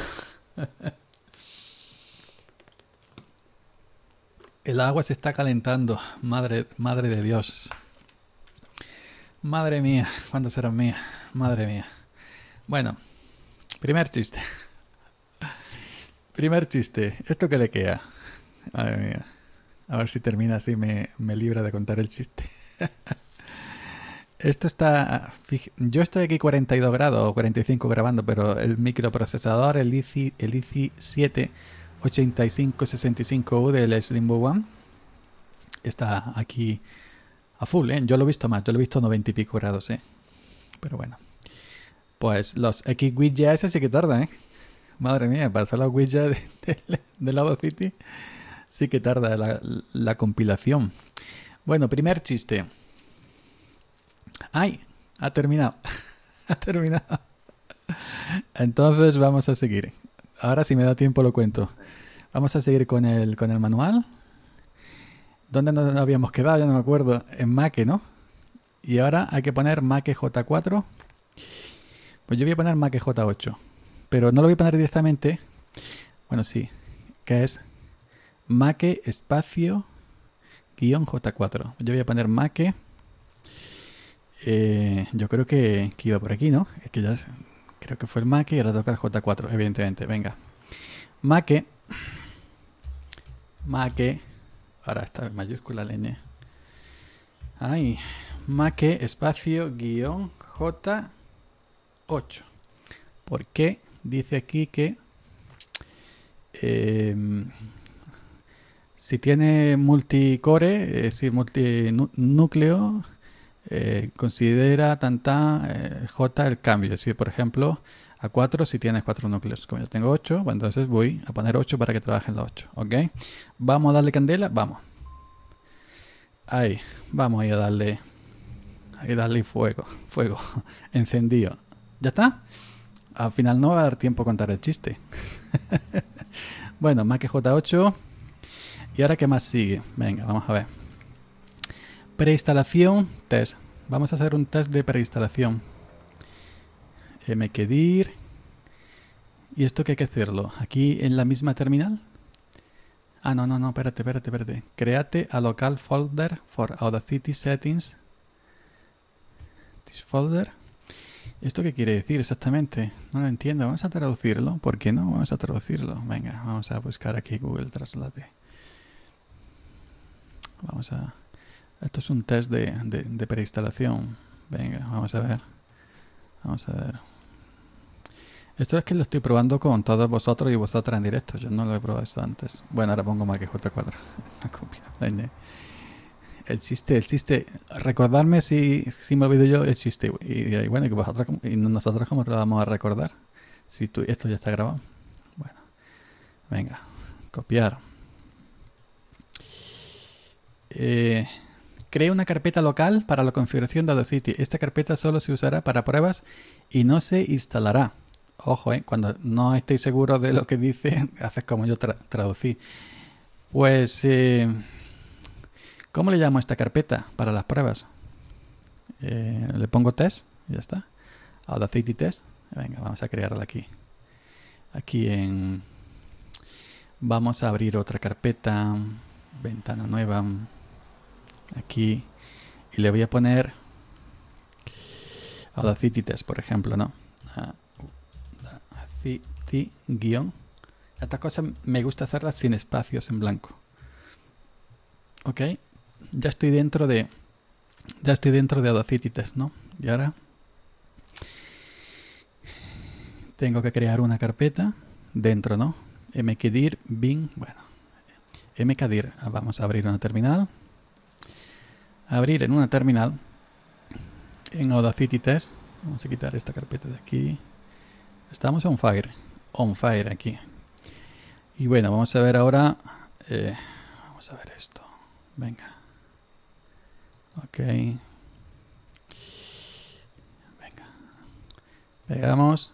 el agua se está calentando, madre, madre de Dios. Madre mía, cuando será mía? Madre mía. Bueno, primer chiste. primer chiste. ¿Esto que le queda? Madre mía. A ver si termina así, me, me libra de contar el chiste. Esto está... Yo estoy aquí 42 grados o 45 grabando, pero el microprocesador, el ICI, el ICI 7 8565 u del Slimbo One, está aquí a full, ¿eh? Yo lo he visto más, yo lo he visto 90 y pico grados, ¿eh? Pero bueno. Pues los X sí que tarda ¿eh? Madre mía, para hacer la widgets de, de, City sí que tarda la, la, compilación. Bueno, primer chiste. ¡Ay! Ha terminado. ha terminado. Entonces vamos a seguir. Ahora si me da tiempo lo cuento. Vamos a seguir con el, con el manual. ¿Dónde nos habíamos quedado? Ya no me acuerdo. En Maque, ¿no? Y ahora hay que poner Maque J4. Pues yo voy a poner Maque J8. Pero no lo voy a poner directamente. Bueno, sí. Que es Maque espacio guión J4. Yo voy a poner Maque. Eh, yo creo que, iba por aquí, ¿no? Es que ya creo que fue el Maque y ahora toca el J4, evidentemente. Venga. Maque. Maque. Ahora está en mayúscula la n, más maque espacio guión J8. Porque dice aquí que em, si tiene multicore, es decir, multinúcleo, eh, considera tanta eh, J el cambio. Si, por ejemplo, a 4 si tienes 4 núcleos. Como yo tengo 8, pues entonces voy a poner 8 para que trabajen los 8, ¿ok? Vamos a darle candela, vamos. Ahí, vamos a darle, a darle fuego, fuego, encendido. ¿Ya está? Al final no va a dar tiempo a contar el chiste. bueno, más que J8. ¿Y ahora qué más sigue? Venga, vamos a ver. Preinstalación, test. Vamos a hacer un test de preinstalación. Eh, mkdir. ¿Y esto qué hay que hacerlo? ¿Aquí en la misma terminal? Ah, no, no, no, espérate, espérate, espérate. Create a local folder for Audacity settings. This folder. ¿Esto qué quiere decir exactamente? No lo entiendo. Vamos a traducirlo. ¿Por qué no? Vamos a traducirlo. Venga, vamos a buscar aquí Google Translate. Vamos a... Esto es un test de, de preinstalación. Venga, vamos a ver. Vamos a ver. Esto es que lo estoy probando con todos vosotros y vosotras en directo. Yo no lo he probado antes. Bueno, ahora pongo más que J4. el chiste, el chiste. Recordarme si, si me olvido yo el chiste. Y, bueno, y nosotros cómo te lo vamos a recordar. Si esto ya está grabado. Bueno. Venga. Copiar. Eh, Crea una carpeta local para la configuración de Audacity. Esta carpeta solo se usará para pruebas y no se instalará ojo, eh, cuando no estéis seguros de lo que dice, haces como yo traducí. Pues, eh, ¿cómo le llamo a esta carpeta para las pruebas? Eh, le pongo test, ya está. Audacity test. Venga, vamos a crearla aquí. Aquí en... Vamos a abrir otra carpeta, ventana nueva, aquí, y le voy a poner Audacity test, por ejemplo, ¿no? Ah, ti, guión. Estas cosas me gusta hacerlas sin espacios en blanco. Ok, ya estoy dentro de. Ya estoy dentro de Audacity Test, ¿no? Y ahora. Tengo que crear una carpeta dentro, ¿no? mkdir bin, bueno. mkdir, ah, vamos a abrir una terminal. Abrir en una terminal. En Audacity Vamos a quitar esta carpeta de aquí. Estamos on fire, on fire aquí. Y bueno, vamos a ver ahora, eh, vamos a ver esto, venga. Ok. Venga. Pegamos.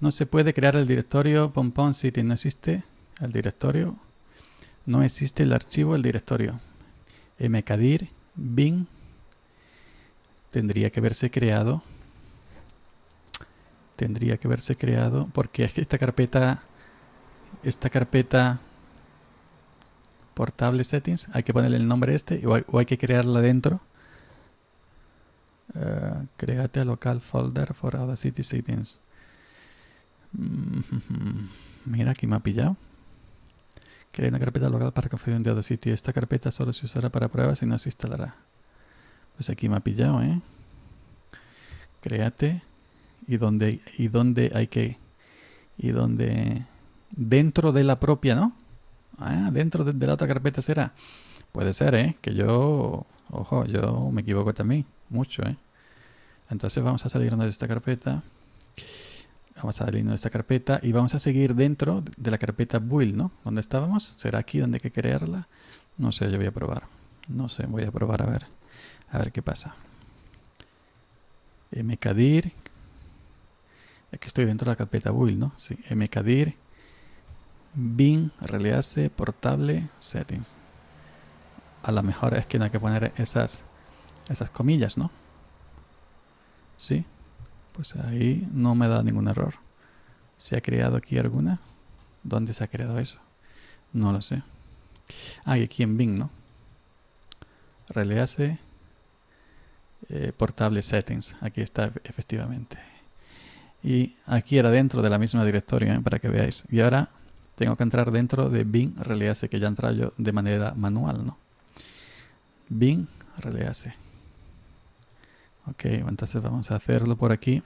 No se puede crear el directorio Pompon City. No existe el directorio. No existe el archivo el directorio. mkdir bin tendría que haberse creado tendría que haberse creado porque esta carpeta esta carpeta portable settings hay que ponerle el nombre este o hay, que crearla dentro eh, create a local folder for City settings mm, mira aquí me ha pillado crea una carpeta local para configuración de Audacity esta carpeta solo se usará para pruebas y no se instalará pues aquí me ha pillado eh créate y donde, y dónde hay que... Y dónde Dentro de la propia, ¿no? Ah, dentro de, la otra carpeta será. Puede ser, ¿eh? Que yo... Ojo, yo me equivoco también. Mucho, ¿eh? Entonces vamos a salirnos de esta carpeta. Vamos a salirnos de esta carpeta y vamos a seguir dentro de la carpeta build, ¿no? ¿Dónde estábamos? ¿Será aquí donde hay que crearla? No sé, yo voy a probar. No sé, voy a probar a ver. A ver qué pasa. mkdir, que estoy dentro de la carpeta build, ¿no? Sí, mkdir bin release portable settings. A lo mejor es que no hay que poner esas, esas comillas, ¿no? Sí, pues ahí no me da ningún error. ¿Se ha creado aquí alguna? ¿Dónde se ha creado eso? No lo sé. Ah, aquí en Bing, ¿no? Release eh, portable settings. Aquí está efectivamente. Y aquí era dentro de la misma directoria, ¿eh? para que veáis. Y ahora tengo que entrar dentro de bin release, que ya he yo de manera manual, ¿no? bin release. Ok, entonces vamos a hacerlo por aquí.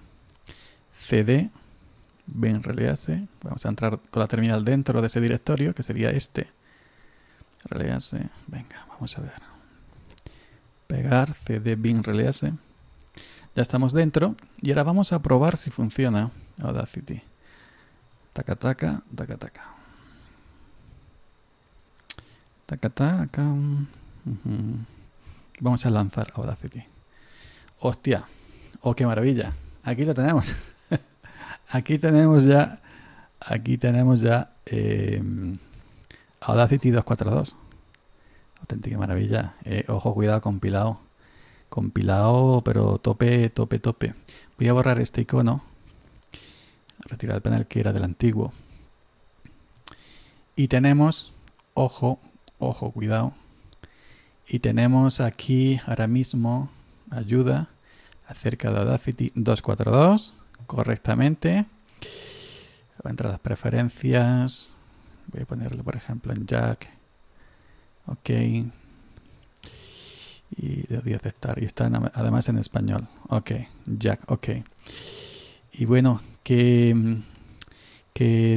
cd bin release. Vamos a entrar con la terminal dentro de ese directorio, que sería este. Release. Venga, vamos a ver. Pegar cd bin release. Ya estamos dentro y ahora vamos a probar si funciona Audacity. Taca, taca, taca, taca. Vamos a lanzar Audacity. Hostia. Oh, qué maravilla. Aquí lo tenemos. aquí tenemos ya. Aquí tenemos ya. Em, Audacity 242. Auténtica maravilla. Eh, ojo, cuidado, compilado compilado, pero tope, tope, tope. Voy a borrar este icono, retirar el panel que era del antiguo. Y tenemos, ojo, ojo, cuidado. Y tenemos aquí ahora mismo ayuda acerca de Audacity 242 correctamente. Voy a entrar las preferencias. Voy a ponerlo, por ejemplo, en Jack. Ok. Y le doy a aceptar. Y está además en español. Ok, Jack, ok. Y bueno, que,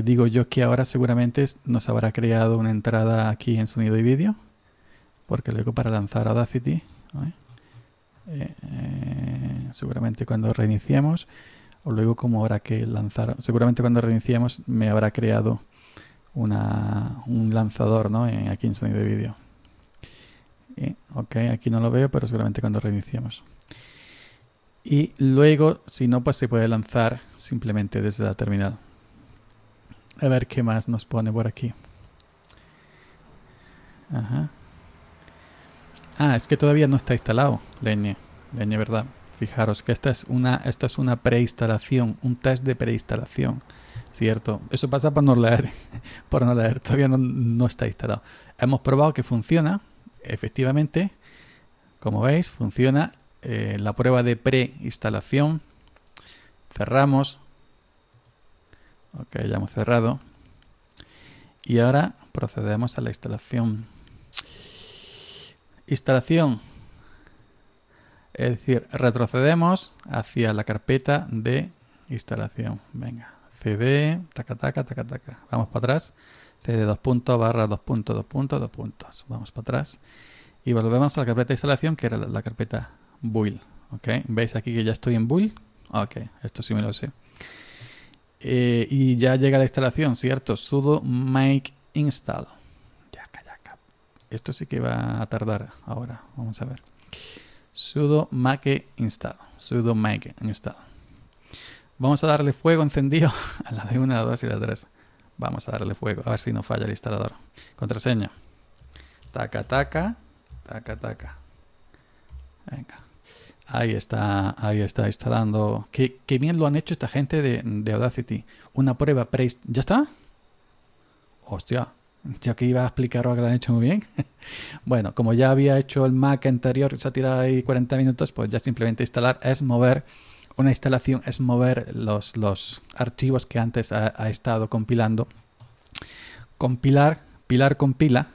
digo yo que ahora seguramente nos habrá creado una entrada aquí en sonido y vídeo. Porque luego para lanzar Audacity, eh, eh, seguramente cuando reiniciemos, o luego como habrá que lanzar, seguramente cuando reiniciemos me habrá creado un lanzador ¿no? Eh, aquí en sonido y vídeo ok, aquí no lo veo, pero seguramente cuando reiniciemos. Y luego, si no, pues se puede lanzar simplemente desde la terminal. A ver qué más nos pone por aquí. Ajá. Ah, es que todavía no está instalado, leñe, leñe, ¿verdad? Fijaros que esta es una, esto es una preinstalación, un test de preinstalación, ¿cierto? Eso pasa por no leer, por no leer, todavía no está instalado. Hemos probado que funciona, efectivamente, como veis, funciona eh, la prueba de preinstalación. Cerramos. Ok, ya hemos cerrado. Y ahora procedemos a la instalación. Instalación. Es decir, retrocedemos hacia la carpeta de instalación. Venga, cd, taca, taca, taca, taca. Vamos para atrás. Este de dos puntos barra dos puntos dos puntos dos puntos vamos para atrás y volvemos a la carpeta de instalación que era la, carpeta build ok veis aquí que ya estoy en build ok esto sí me lo sé eh, y ya llega la instalación cierto sudo make install ya yaca. esto sí que va a tardar ahora vamos a ver sudo make install sudo make install vamos a darle fuego encendido a la de 1, la 2 y la 3 Vamos a darle fuego, a ver si no falla el instalador. Contraseña. Taca, taca, taca, taca. Venga. Ahí está, ahí está instalando. Qué, bien lo han hecho esta gente de, Audacity. Una prueba pre... ¿Ya está? Hostia, Ya que iba a explicaros que lo han hecho muy bien. bueno, como ya había hecho el Mac anterior, se ha tirado ahí 40 minutos, pues ya simplemente instalar es mover una instalación es mover los, los archivos que antes ha, estado compilando. Compilar, pilar compila,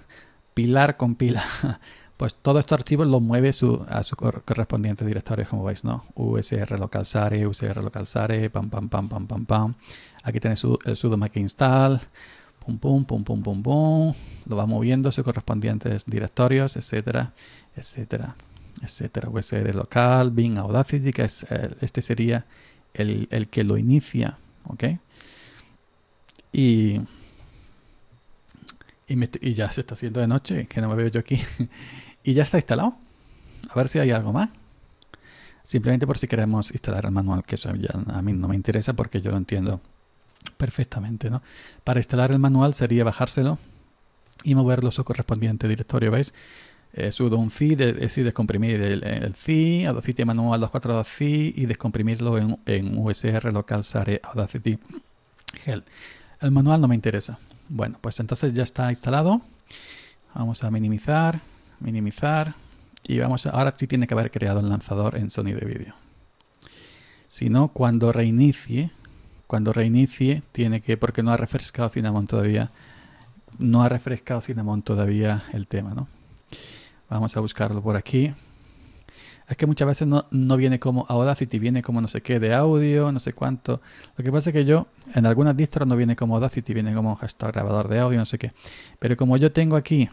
pilar compila. pues todo estos archivos lo mueve su, a su correspondiente directorio, como veis, ¿no? usr sare, usr sare, pam, pam, pam, pam, pam, pam. Aquí tiene el sudo make install, pum, pum, pum, pum, pum, pum. Lo va moviendo a sus correspondientes directorios, etcétera, etcétera etcétera, puede ser local, bin, Audacity, que es, este sería el, que lo inicia, ¿ok? Y, y, ya se está haciendo de noche, que no me veo yo aquí, y ya está instalado. A ver si hay algo más. Simplemente por si queremos instalar el manual, que a mí no me interesa porque yo lo entiendo perfectamente, ¿no? Para instalar el manual sería bajárselo y moverlo a su correspondiente directorio, ¿veis? Eh, sudo un ci, decir, eh, descomprimir el, el ci, Audacity manual 242 C y descomprimirlo en, en USR local Sare Audacity Gel. El manual no me interesa. Bueno, pues entonces ya está instalado. Vamos a minimizar, minimizar y vamos a, ahora sí tiene que haber creado el lanzador en Sony de vídeo. Si no, cuando reinicie, cuando reinicie tiene que, porque no ha refrescado Cinnamon todavía, no ha refrescado Cinnamon todavía el tema, ¿no? Vamos a buscarlo por aquí. Es que muchas veces no, viene como Audacity, viene como no sé qué de audio, no sé cuánto. Lo que pasa es que yo, en algunas distros no viene como Audacity, viene como hashtag grabador de audio, no sé qué. Pero como yo tengo aquí,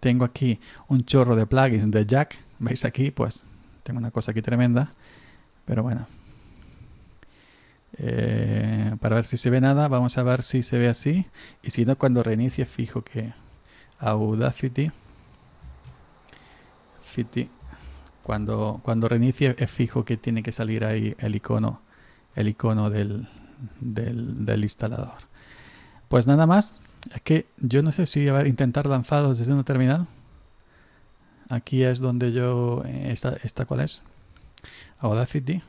tengo aquí un chorro de plugins de Jack, veis aquí, pues tengo una cosa aquí tremenda. Pero bueno. Eh, para ver si se ve nada, vamos a ver si se ve así. Y si no, cuando reinicie, fijo que Audacity. City, cuando, cuando reinicie es fijo que tiene que salir ahí el icono, el icono del, del, instalador. Pues nada más, es que yo no sé si a intentar lanzarlo desde una terminal. Aquí es donde yo... Eh, ¿Esta, esta cuál es? Audacity.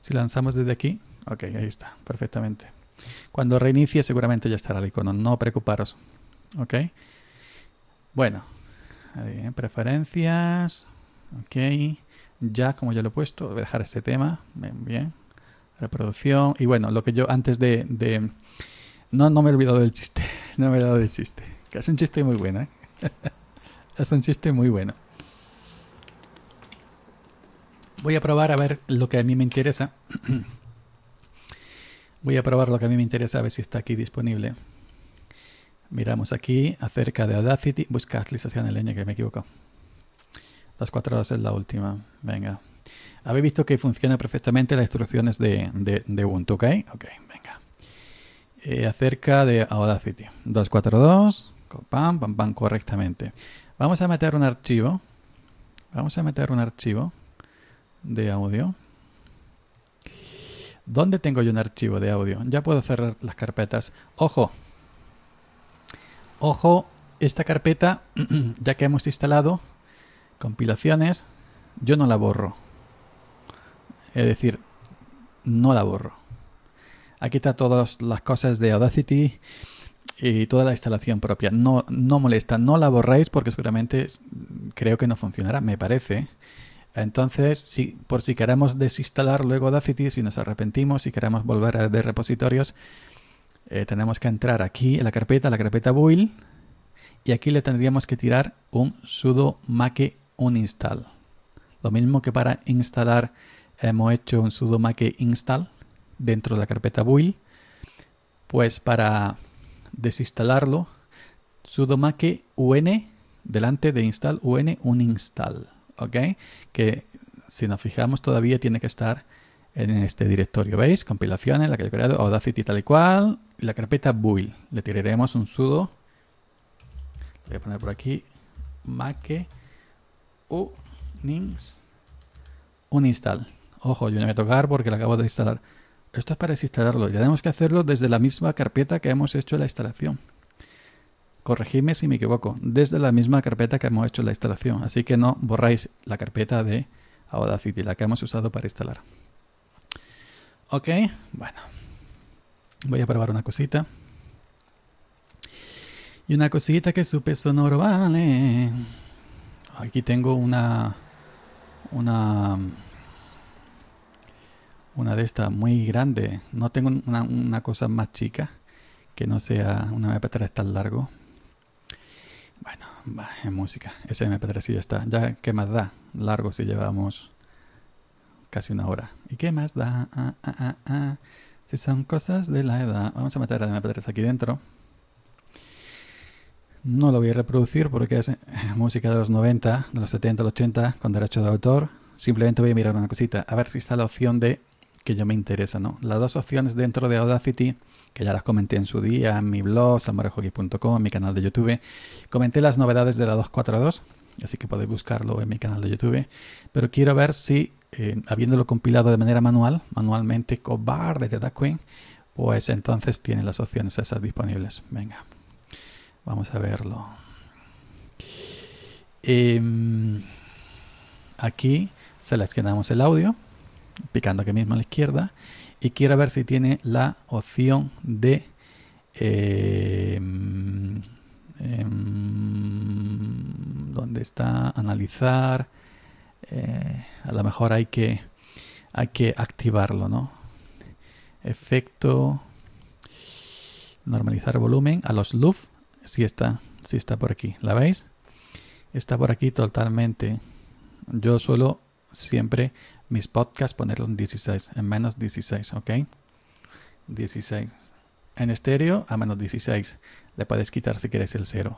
Si lanzamos desde aquí, ok, ahí está, perfectamente. Cuando reinicie seguramente ya estará el icono, no preocuparos, ok. Bueno, ¿eh? preferencias. Ok. Ya, como ya lo he puesto, voy a dejar este tema. Bien, Reproducción. Y bueno, lo que yo antes de. No, no me he olvidado del chiste. No me he olvidado del chiste. Que es un chiste muy bueno, ¿eh? es un chiste muy bueno. Voy a probar a ver lo que a mí me interesa. Voy a probar lo que a mí me interesa, a ver si está aquí disponible. Miramos aquí acerca de Audacity. Busca actualización en leña, que me equivoco. equivocado. Las cuatro es la última. Venga. Habéis visto que funciona perfectamente las instrucciones de, de, de Ubuntu, ¿ok? Ok, venga. Eh, acerca de Audacity. 242. Pam, pam, pam, correctamente. Vamos a meter un archivo. Vamos a meter un archivo de audio. ¿Dónde tengo yo un archivo de audio? Ya puedo cerrar las carpetas. ¡Ojo! Ojo, esta carpeta, ya que hemos instalado compilaciones, yo no la borro. Es decir, no la borro. Aquí está todas las cosas de Audacity y toda la instalación propia. No, no molesta, no la borráis porque seguramente creo que no funcionará, me parece. Entonces, si, por si queremos desinstalar luego Audacity, si nos arrepentimos, si queremos volver a de repositorios, eh, tenemos que entrar aquí en la carpeta, la carpeta build, y aquí le tendríamos que tirar un sudo make uninstall. Lo mismo que para instalar hemos hecho un sudo make install dentro de la carpeta build, pues para desinstalarlo, sudo make un delante de install un uninstall, ¿ok? Que si nos fijamos todavía tiene que estar en este directorio. ¿Veis? Compilaciones, la que he creado, Audacity tal y cual, y la carpeta build. Le tiraremos un sudo. Voy a poner por aquí make unins un install. Ojo, yo no voy a tocar porque la acabo de instalar. Esto es para desinstalarlo. Ya tenemos que hacerlo desde la misma carpeta que hemos hecho la instalación. Corregidme si me equivoco. Desde la misma carpeta que hemos hecho la instalación. Así que no borráis la carpeta de Audacity, la que hemos usado para instalar. Ok, bueno. Voy a probar una cosita. Y una cosita que su peso no vale. Aquí tengo una... Una... Una de estas muy grande. No tengo una, cosa más chica. Que no sea una MP3 tan largo. Bueno, va, en música. Ese MP3 sí ya está. Ya, ¿qué más da? Largo si llevamos casi una hora. ¿Y qué más da? Ah, ah, ah, si son cosas de la edad. Vamos a meter a MP3 aquí dentro. No lo voy a reproducir porque es eh, música de los 90, de los 70, los 80, con derecho de autor. Simplemente voy a mirar una cosita, a ver si está la opción de que yo me interesa, ¿no? Las dos opciones dentro de Audacity, que ya las comenté en su día, en mi blog, salmorejoki.com, en mi canal de YouTube, comenté las novedades de la 242, así que podéis buscarlo en mi canal de YouTube, pero quiero ver si eh, habiéndolo compilado de manera manual, manualmente, cobarde de Queen, pues entonces tiene las opciones esas disponibles. Venga, vamos a verlo. Em, aquí seleccionamos el audio, picando aquí mismo a la izquierda, y quiero ver si tiene la opción de... donde em, em, ¿Dónde está? Analizar eh, a lo mejor hay que, hay que activarlo, ¿no? Efecto, normalizar volumen a los loop si está, si está por aquí, ¿la veis? Está por aquí totalmente. Yo suelo siempre mis podcasts ponerlo en 16, en menos 16, ¿ok? 16. En estéreo a menos 16. Le puedes quitar si quieres el 0.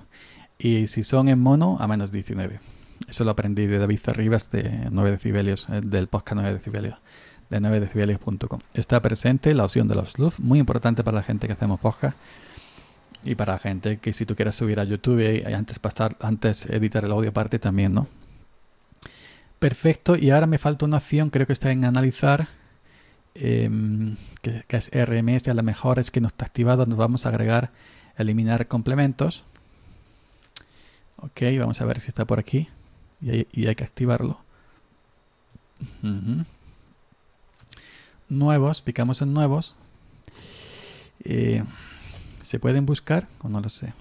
Y si son en mono a menos 19. Eso lo aprendí de David Zarribas de 9 decibelios, eh, del podcast 9 decibelios, de 9decibelios.com. Está presente la opción de los loops, muy importante para la gente que hacemos podcast y para la gente que si tú quieres subir a YouTube y antes pasar, antes editar el audio aparte también, ¿no? Perfecto, y ahora me falta una opción, creo que está en analizar, em, que, que, es RMS, a lo mejor es que no está activado, nos vamos a agregar eliminar complementos. Ok, vamos a ver si está por aquí y hay, que activarlo. Nuevos, picamos en nuevos. Eh, ¿Se pueden buscar? O no lo sé.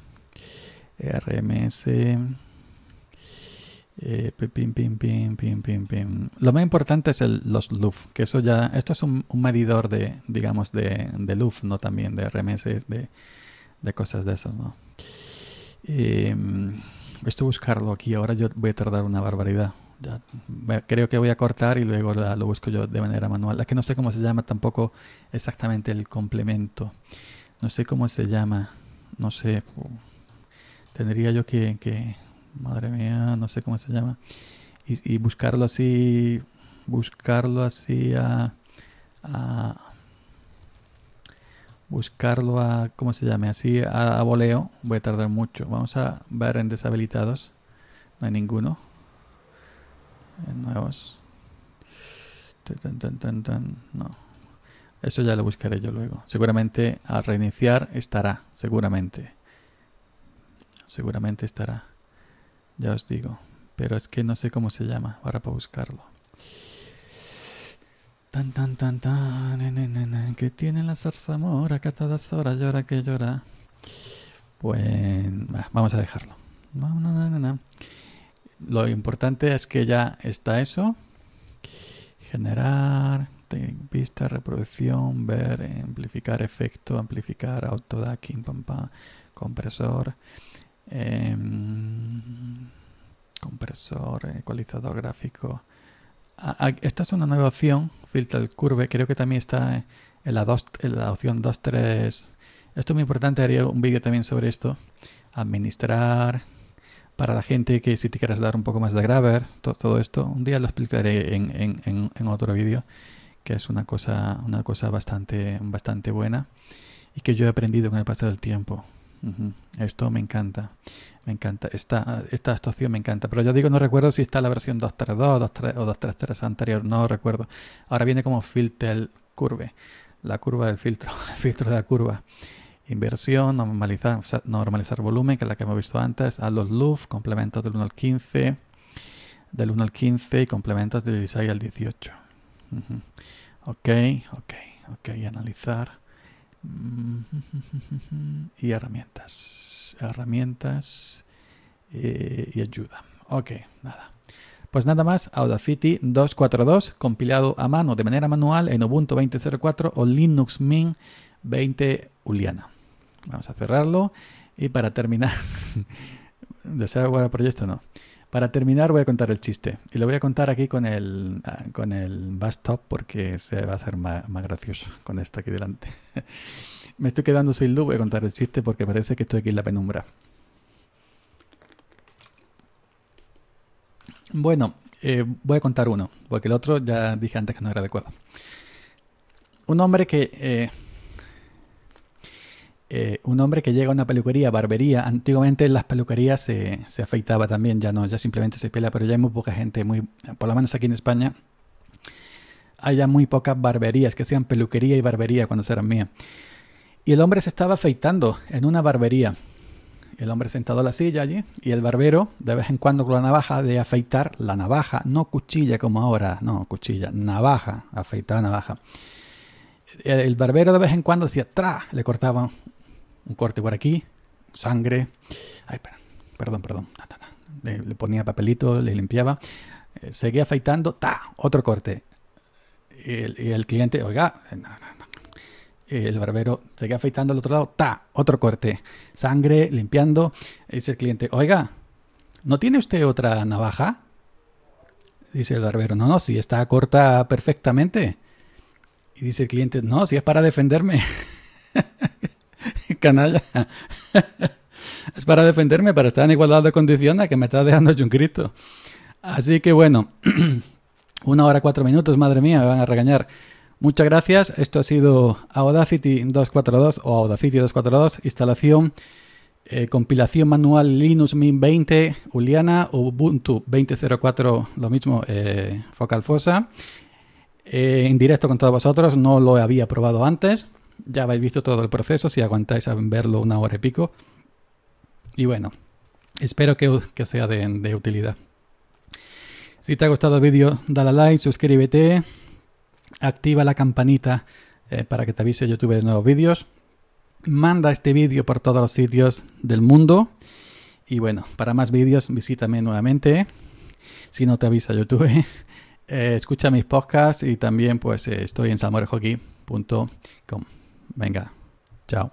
RMS. Eh, pim, pim, Lo más importante es el, los LUF, que eso ya, esto es un, medidor de, digamos, de, LUF, no también de RMS, de, cosas de esas, ¿no? Em, esto buscarlo aquí, ahora yo voy a tardar una barbaridad. Ya, creo que voy a cortar y luego lo busco yo de manera manual. La que no sé cómo se llama tampoco exactamente el complemento. No sé cómo se llama. No sé. Tendría yo que, que madre mía, no sé cómo se llama. Y, buscarlo así, buscarlo así a buscarlo a, ¿cómo se llame? Así a, boleo. voleo. Voy a tardar mucho. Vamos a ver en deshabilitados. No hay ninguno. En nuevos. No. Eso ya lo buscaré yo luego. Seguramente al reiniciar estará. Seguramente. Seguramente estará. Ya os digo. Pero es que no sé cómo se llama. Ahora para buscarlo. Tan, tan, tan, tan, que tiene la zarzamora, que todas horas llora que llora. Pues vamos a dejarlo. Lo importante es que ya está eso. Generar, vista, reproducción, ver, amplificar efecto, amplificar, autodacking, pam, compresor, em, compresor, ecualizador gráfico, esta es una nueva opción, Filter Curve, creo que también está en la, opción 2.3. Esto es muy importante, haría un vídeo también sobre esto. Administrar para la gente que si te quieres dar un poco más de graver, todo, esto, un día lo explicaré en, en, otro vídeo, que es una cosa, una cosa bastante, bastante buena y que yo he aprendido con el paso del tiempo. Esto me encanta, me encanta. Esta, esta actuación me encanta. Pero ya digo, no recuerdo si está la versión 232 o 233 anterior, no recuerdo. Ahora viene como filter curve, la curva del filtro, el filtro de la curva. Inversión, normalizar, normalizar volumen, que es la que hemos visto antes. A los loops, complementos del 1 al 15, del 1 al 15 y complementos del 16 al 18. Ok, ok, ok, analizar. Mm. y herramientas. Herramientas eh, y ayuda. Ok, nada. Pues nada más, Audacity 242, compilado a mano de manera manual en Ubuntu 20.04 o Linux Mint 20 Uliana. Vamos a cerrarlo y para terminar, ¿desea guardar proyecto? No. Para terminar voy a contar el chiste. Y lo voy a contar aquí con el, ah, con el porque se va a hacer más, gracioso con esto aquí delante. Me estoy quedando sin luz, voy a contar el chiste porque parece que estoy aquí en la penumbra. Bueno, eh, voy a contar uno, porque el otro ya dije antes que no era adecuado. Un hombre que... Eh, eh, un hombre que llega a una peluquería, barbería, antiguamente las peluquerías se, se afeitaba también, ya no, ya simplemente se pela, pero ya hay muy poca gente, muy, por lo menos aquí en España, hay ya muy pocas barberías, que sean peluquería y barbería cuando eran mía. Y el hombre se estaba afeitando en una barbería. El hombre sentado a la silla allí y el barbero de vez en cuando con la navaja de afeitar la navaja, no cuchilla como ahora, no cuchilla, navaja, afeitar navaja. El barbero de vez en cuando decía, tra, le cortaban un corte por aquí, sangre. Ay, perdón, perdón. Le, ponía papelito, le limpiaba. Eh, seguía afeitando, ¡ta! Otro corte. Y el, el cliente, oiga, eh, El barbero seguía afeitando al otro lado, ¡ta! Otro corte. Sangre, limpiando. Dice el cliente, oiga, ¿no tiene usted otra navaja? Dice el barbero, no, no, si está corta perfectamente. Y dice el cliente, no, si es para defenderme. Canalla. es para defenderme, para estar en igualdad de condiciones que me está dejando hecho un grito Así que bueno, una hora cuatro minutos, madre mía, me van a regañar. Muchas gracias. Esto ha sido Audacity 242 o Audacity 242, instalación, eh, compilación manual Linux Mint 20, Juliana, Ubuntu 20.04, lo mismo, eh, Focal Fosa. Eh, en directo con todos vosotros, no lo había probado antes. Ya habéis visto todo el proceso, si aguantáis a verlo una hora y pico. Y bueno, espero que, sea de, utilidad. Si te ha gustado el vídeo, dale a like, suscríbete, activa la campanita eh, para que te avise YouTube de nuevos vídeos. Manda este vídeo por todos los sitios del mundo. Y bueno, para más vídeos visítame nuevamente. Si no te avisa YouTube, eh, escucha mis podcasts y también pues eh, estoy en salmorejoqui.com. Venga, chao.